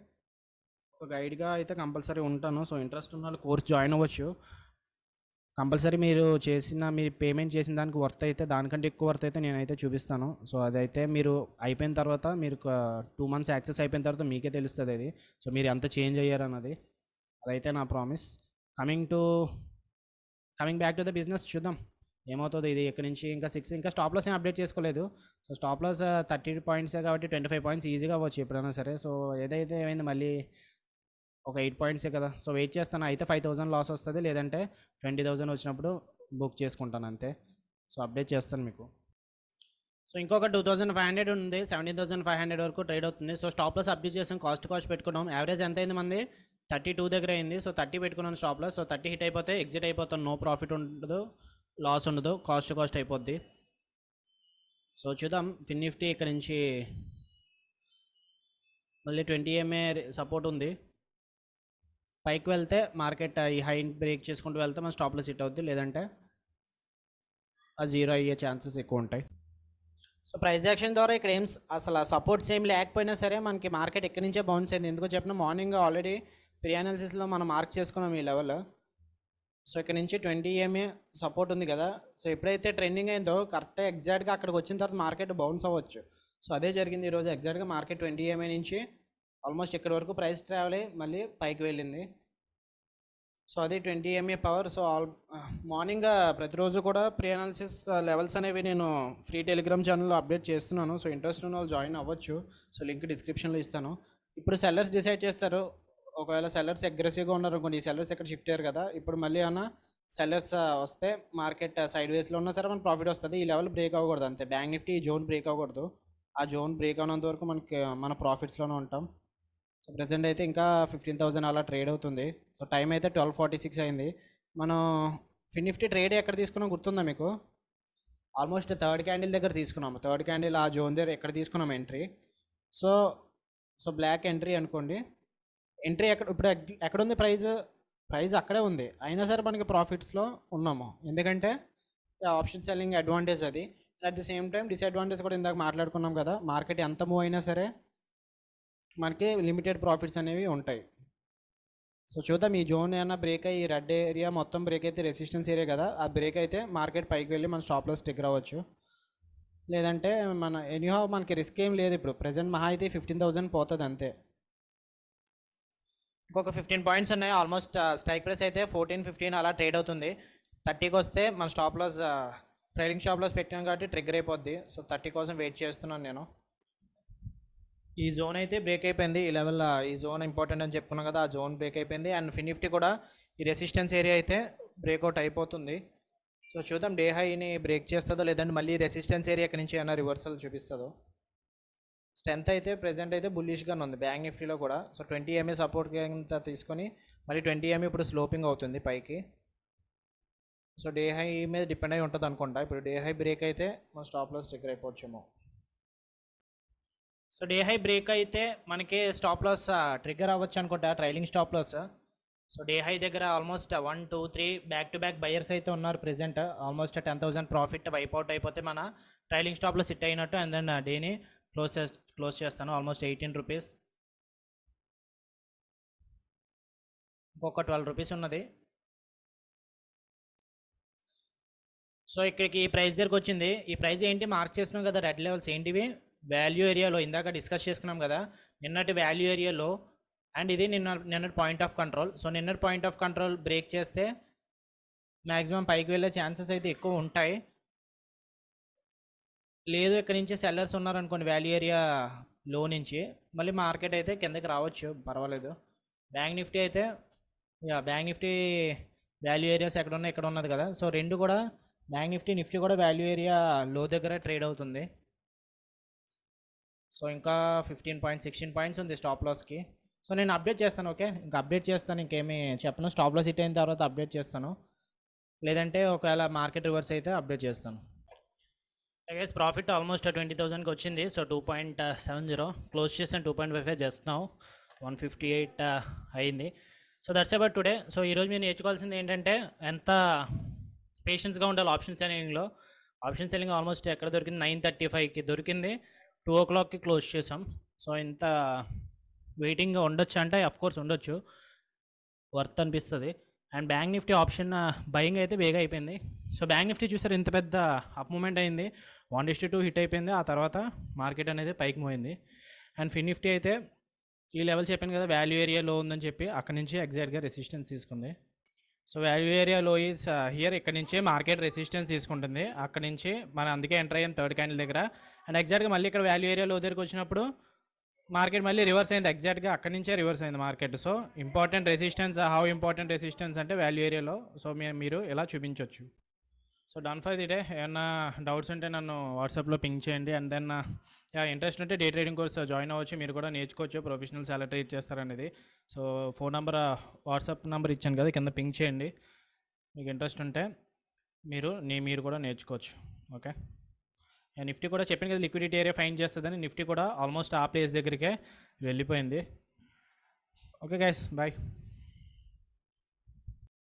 ఒక గైడ్గా అయితే కంపల్సరీ ఉంటాను సో ఇంట్రెస్ట్ ఉన్న వాళ్ళు కోర్స్ జాయిన్ అవ్వచ్చు కంపల్సరీ మీరు చేసిన మీరు పేమెంట్ చేసిన దానికి వర్త్ అయితే దానికంటే ఎక్కువ వర్త్ అయితే నేనైతే చూపిస్తాను సో అదైతే మీరు అయిపోయిన తర్వాత మీరు టూ మంత్స్ యాక్సెస్ అయిపోయిన తర్వాత మీకే తెలుస్తుంది అది సో మీరు ఎంత చేంజ్ అయ్యారు అన్నది అదైతే నా promise coming to coming back to the business చూద్దాం ఏమవుతుంది ఇది ఇక్కడ నుంచి ఇంకా సిక్స్ ఇంకా స్టాప్ లాస్ ఏం అప్డేట్ చేసుకోలేదు సో స్టాప్ లాస్ థర్టీ పాయింట్సే కాబట్టి ట్వంటీ ఫైవ్ పాయింట్స్ ఈజీగా అవ్వచ్చు ఎప్పుడైనా సరే సో ఏదైతే ఏమైంది మళ్ళీ ఒక ఎయిట్ పాయింట్సే కదా సో వెయిట్ చేస్తాను అయితే ఫైవ్ థౌసండ్ లాస్ వస్తుంది లేదంటే ట్వంటీ థౌజండ్ వచ్చినప్పుడు బుక్ చేసుకుంటాను అంతే సో అప్డేట్ చేస్తాను మీకు సో ఇంకొక టూ థౌసండ్ ఫైవ్ హండ్రెడ్ ఉంది సెవెంటీన్ థౌసండ్ ఫైవ్ హండ్రెడ్ వరకు ట్రేడ్ అవుతుంది సో స్టాప్లో అప్డేట్ చేసాం కాస్ట్ కాస్ట్ పెట్టుకున్నాం యావరేజ్ ఎంత అయింది మంది థర్టీ టూ దగ్గర అయింది సో థర్టీ పెట్టుకున్నాను స్టాప్లో సో థర్టీ హిట్ అయిపోతే ఎగ్జిట్ అయిపోతాను నో ప్రాఫిట్ ఉండదు లాస్ ఉండదు కాస్ట్ కాస్ట్ అయిపోద్ది సో చూద్దాం ఫిన్ నిఫ్టీ ఇక్కడ నుంచి మళ్ళీ ట్వంటీ ఎంఏ సపోర్ట్ ఉంది పైకి వెళ్తే మార్కెట్ ఈ హై బ్రేక్ చేసుకుంటూ వెళ్తే మన స్టాప్లో సిట్ అవుద్ది లేదంటే ఆ జీరో అయ్యే ఛాన్సెస్ ఎక్కువ ఉంటాయి సో ప్రైజ్ యాక్షన్ ద్వారా ఇక్కడ ఏం అసలు సపోర్ట్స్ ఏం లేకపోయినా సరే మనకి మార్కెట్ ఎక్కడి నుంచే బౌన్స్ అయింది ఎందుకు చెప్పిన మార్నింగ్ ఆల్రెడీ ప్రీ అనాలిసిస్లో మనం మార్క్ చేసుకున్నాం ఈ లెవెల్ సో ఇక్కడ నుంచి ట్వంటీ ఏమే సపోర్ట్ ఉంది కదా సో ఎప్పుడైతే ట్రెండింగ్ అయిందో కరెక్ట్గా ఎగ్జాక్ట్గా అక్కడికి వచ్చిన తర్వాత మార్కెట్ బౌన్స్ అవ్వచ్చు సో అదే జరిగింది ఈరోజు ఎగ్జాక్ట్గా మార్కెట్ ట్వంటీ ఏమే నుంచి ఆల్మోస్ట్ ఇక్కడ వరకు ప్రైస్ ట్రావెల్ అయ్యి మళ్ళీ పైకి వెళ్ళింది సో అది twenty MA power so all morning ప్రతిరోజు కూడా ప్రీ అనాలిసిస్ లెవెల్స్ అనేవి నేను ఫ్రీ టెలిగ్రామ్ ఛానల్లో అప్డేట్ చేస్తున్నాను సో ఇంట్రెస్ట్ ఉన్న వాళ్ళు జాయిన్ అవ్వచ్చు సో లింక్ డిస్క్రిప్షన్లో ఇస్తాను ఇప్పుడు సెల్లర్స్ డిసైడ్ చేస్తారు ఒకవేళ సెల్లర్స్ అగ్రెసివ్గా ఉన్నారు కొన్ని ఈ సెల్లర్స్ ఇక్కడ షిఫ్ట్ అయ్యారు కదా ఇప్పుడు మళ్ళీ అన్న సెల్లర్స్ వస్తే మార్కెట్ సైడ్ వేస్లో ఉన్నా సరే మన ప్రాఫిట్ వస్తుంది ఈ లెవెల్ బ్రేక్ అవ్వకూడదు అంతే బ్యాంక్ నిఫ్టీ ఈ జోన్ బ్రేక్ అవ్వకూడదు ఆ జోన్ బ్రేక్ అయినంత వరకు మనకి మన ప్రాఫిట్స్లోనే ఉంటాం సో ప్రజెంట్ అయితే ఇంకా ఫిఫ్టీన్ థౌసండ్ అలా ట్రేడ్ అవుతుంది సో టైం అయితే ట్వెల్వ్ ఫార్టీ సిక్స్ అయింది మనం ఫినిఫ్టీ ట్రేడ్ ఎక్కడ తీసుకున్నాం గుర్తుందా మీకు ఆల్మోస్ట్ థర్డ్ క్యాండిల్ దగ్గర తీసుకున్నాము థర్డ్ క్యాండిల్ ఆ జోన్ దగ్గర ఎక్కడ తీసుకున్నాం entry so so black entry అనుకోండి ఎంట్రీ ఎక్కడ ఇప్పుడు ఎక్కడ ఉంది ప్రైజ్ ప్రైజ్ అక్కడే ఉంది అయినా సరే మనకి ప్రాఫిట్స్లో ఉన్నాము ఎందుకంటే ఆప్షన్ సెల్లింగ్ అడ్వాంటేజ్ అది at the same time disadvantage కూడా ఇందాక మాట్లాడుకున్నాం కదా మార్కెట్ ఎంత మూవ్ అయినా సరే మనకి లిమిటెడ్ ప్రాఫిట్స్ అనేవి ఉంటాయి సో చూద్దాం ఈ జోన్ ఏమైనా బ్రేక్ అయ్యి రెడ్ ఏరియా మొత్తం బ్రేక్ అయితే రెసిస్టెన్స్ ఏరియా కదా ఆ బ్రేక్ అయితే మార్కెట్ పైకి వెళ్ళి మన స్టాప్లో లాస్ స్టిక్ అవ్వచ్చు లేదంటే మన ఎనీహో మనకి రిస్క్ ఏం లేదు ఇప్పుడు ప్రజెంట్ మహా అయితే ఫిఫ్టీన్ థౌజండ్ పోతుంది అంతే ఇంకొక ఫిఫ్టీన్ పాయింట్స్ ఉన్నాయి ఆల్మోస్ట్ స్ట్రైక్ ప్రైస్ అయితే ఫోర్టీన్ ఫిఫ్టీన్ అలా ట్రేడ్ అవుతుంది థర్టీకి వస్తే మన స్టాప్లో లాస్ ట్రైలింగ్ షాప్ పెట్టాను కాబట్టి ట్రిగ్గర్ అయిపోద్ది సో థర్టీ కోసం వెయిట్ చేస్తున్నాను నేను ఈ జోన్ అయితే బ్రేక్ అయిపోయింది ఈ లెవెల్ ఈ జోన్ ఇంపార్టెంట్ అని చెప్పుకున్నాం కదా ఆ జోన్ బ్రేక్ అయిపోయింది అండ్ ఫినిఫ్టీ కూడా ఈ రెసిస్టెన్స్ ఏరియా అయితే బ్రేక్అవుట్ అయిపోతుంది సో చూద్దాం డే హైని బ్రేక్ చేస్తుందో లేదంటే మళ్ళీ రెసిస్టెన్స్ ఏరియా ఇక్కడ నుంచి ఏమైనా రివర్సల్ చూపిస్తుందో స్ట్రెంత్ అయితే ప్రెజెంట్ అయితే బుల్లిష్గానే ఉంది బ్యాంక్ నిఫ్టీలో కూడా సో ట్వంటీ ఎంఏ సపోర్ట్ అంతా తీసుకొని మళ్ళీ ట్వంటీ ఎంఏ ఇప్పుడు స్లోపింగ్ అవుతుంది పైకి సో డే హై మీద డిపెండ్ అయి ఉంటుంది అనుకుంటా ఇప్పుడు డే హై బ్రేక్ అయితే మనం స్టాప్లో లాస్ అయిపోవచ్చు అయిపోవచ్చేమో సో డే హై బ్రేక్ అయితే మనకి స్టాప్ లాస్ ట్రిగ్గర్ అవ్వచ్చు అనుకుంటా trailing stop loss so day high దగ్గర almost one two three back to back buyers అయితే ఉన్నారు present almost ten thousand profit wipe out అయిపోతే మన ట్రైలింగ్ స్టాప్లో సిట్ అయినట్టు అండ్ దెన్ డేని క్లోజ్ చే క్లోజ్ చేస్తాను ఆల్మోస్ట్ ఎయిటీన్ రూపీస్ ఇంకొక ట్వెల్వ్ రూపీస్ ఉన్నది సో ఇక్కడికి ఈ ప్రైస్ దగ్గరకు వచ్చింది ఈ ప్రైస్ ఏంటి మార్క్ చేస్తున్నాం కదా రెడ్ లెవెల్స్ ఏంటివి వాల్యూ ఏరియాలో ఇందాక డిస్కస్ చేసుకున్నాం కదా నిన్నటి వాల్యూ ఏరియాలో అండ్ ఇది నిన్న నిన్నటి పాయింట్ ఆఫ్ కంట్రోల్ సో నిన్నటి పాయింట్ ఆఫ్ కంట్రోల్ బ్రేక్ చేస్తే మ్యాక్సిమం పైకి వెళ్ళే ఛాన్సెస్ అయితే ఎక్కువ ఉంటాయి లేదు ఇక్కడ నుంచి సెల్లర్స్ ఉన్నారనుకోండి వాల్యూ ఏరియా లో నుంచి మళ్ళీ మార్కెట్ అయితే కిందకి రావచ్చు పర్వాలేదు బ్యాంక్ నిఫ్టీ అయితే బ్యాంక్ నిఫ్టీ వాల్యూ ఏరియాస్ ఎక్కడ ఉన్నాయి ఇక్కడ ఉన్నది కదా సో రెండు కూడా బ్యాంక్ నిఫ్టీ నిఫ్టీ కూడా వాల్యూ ఏరియా లో దగ్గర ట్రేడ్ అవుతుంది సో ఇంకా ఫిఫ్టీన్ పాయింట్ సిక్స్టీన్ పాయింట్స్ ఉంది స్టాప్ లాస్కి సో నేను అప్డేట్ చేస్తాను ఓకే ఇంకా అప్డేట్ చేస్తాను ఇంకేమీ చెప్పను స్టాప్ లాస్ హిట్ అయిన తర్వాత అప్డేట్ చేస్తాను లేదంటే ఒకవేళ మార్కెట్ రివర్స్ అయితే అప్డేట్ చేస్తాను ఎస్ ప్రాఫిట్ ఆల్మోస్ట్ ట్వంటీ థౌసండ్కి వచ్చింది so two point seven zero close చేసిన టూ పాయింట్ ఫైవ్ చేస్తున్నావు వన్ ఫిఫ్టీ ఎయిట్ అయింది సో దర్శ బట్ టుడే సో ఈరోజు మీరు నేర్చుకోవాల్సింది ఏంటంటే ఎంత పేషెన్స్గా ఉండాలి ఆప్షన్ సెల్లింగ్లో ఆప్షన్ సెల్లింగ్ ఆల్మోస్ట్ ఎక్కడ దొరికింది నైన్ థర్టీ ఫైవ్కి దొరికింది టూ ఓ క్లాక్కి క్లోజ్ చేసాం సో ఇంత వెయిటింగ్ ఉండొచ్చు అంటే కోర్స్ ఉండొచ్చు వర్త్ అనిపిస్తుంది and bank Nifty option buying అయితే వేగ అయిపోయింది సో బ్యాంక్ నిఫ్టీ చూసారు ఇంత పెద్ద అప్ మూమెంట్ అయింది వన్ డిస్టీ టూ హిట్ అయిపోయింది ఆ తర్వాత మార్కెట్ అనేది పైకి మోయింది అండ్ ఫిన్ నిఫ్టీ అయితే ఈ లెవెల్ చెప్పాను కదా వాల్యూ ఏరియాలో ఉందని చెప్పి అక్కడి నుంచి ఎగ్జాక్ట్గా రెసిస్టెన్స్ తీసుకుంది సో వాల్యూ ఏరియా లో ఈస్ హియర్ ఇక్కడ నుంచి మార్కెట్ రెసిస్టెన్స్ తీసుకుంటుంది అక్కడ నుంచి మనం అందుకే ఎంటర్ అయ్యాం థర్డ్ క్యాండిల్ దగ్గర అండ్ ఎగ్జాక్ట్గా మళ్ళీ ఇక్కడ వాల్యూ ఏరియా లో దగ్గరకు వచ్చినప్పుడు మార్కెట్ మళ్ళీ రివర్స్ అయింది ఎగ్జాక్ట్గా అక్కడి నుంచే రివర్స్ అయింది market so important resistance how important resistance అంటే వాల్యూ ఏరియాలో సో మీరు ఇలా చూపించవచ్చు so done for the day ఏమన్నా డౌట్స్ ఉంటే నన్ను వాట్సాప్లో పింక్ చేయండి అండ్ దెన్ ఇంట్రెస్ట్ ఉంటే డే ట్రేడింగ్ కోర్స్ జాయిన్ అవ్వచ్చు మీరు కూడా నేర్చుకోవచ్చు ప్రొఫెషనల్ సాలరీ ఇచ్చేస్తారనేది so phone number WhatsApp number ఇచ్చాను కదా కింద పింక్ చేయండి మీకు ఇంట్రెస్ట్ ఉంటే మీరు నీ మీరు కూడా నేర్చుకోవచ్చు ఓకే నిఫ్టీ కూడా చెప్పాను కదా లిక్విడిటీ ఏరియా ఫైన్ చేస్తుందని నిఫ్టీ కూడా ఆల్మోస్ట్ ఆ ప్లేస్ దగ్గరికే వెళ్ళిపోయింది ఓకే గైస్ బాయ్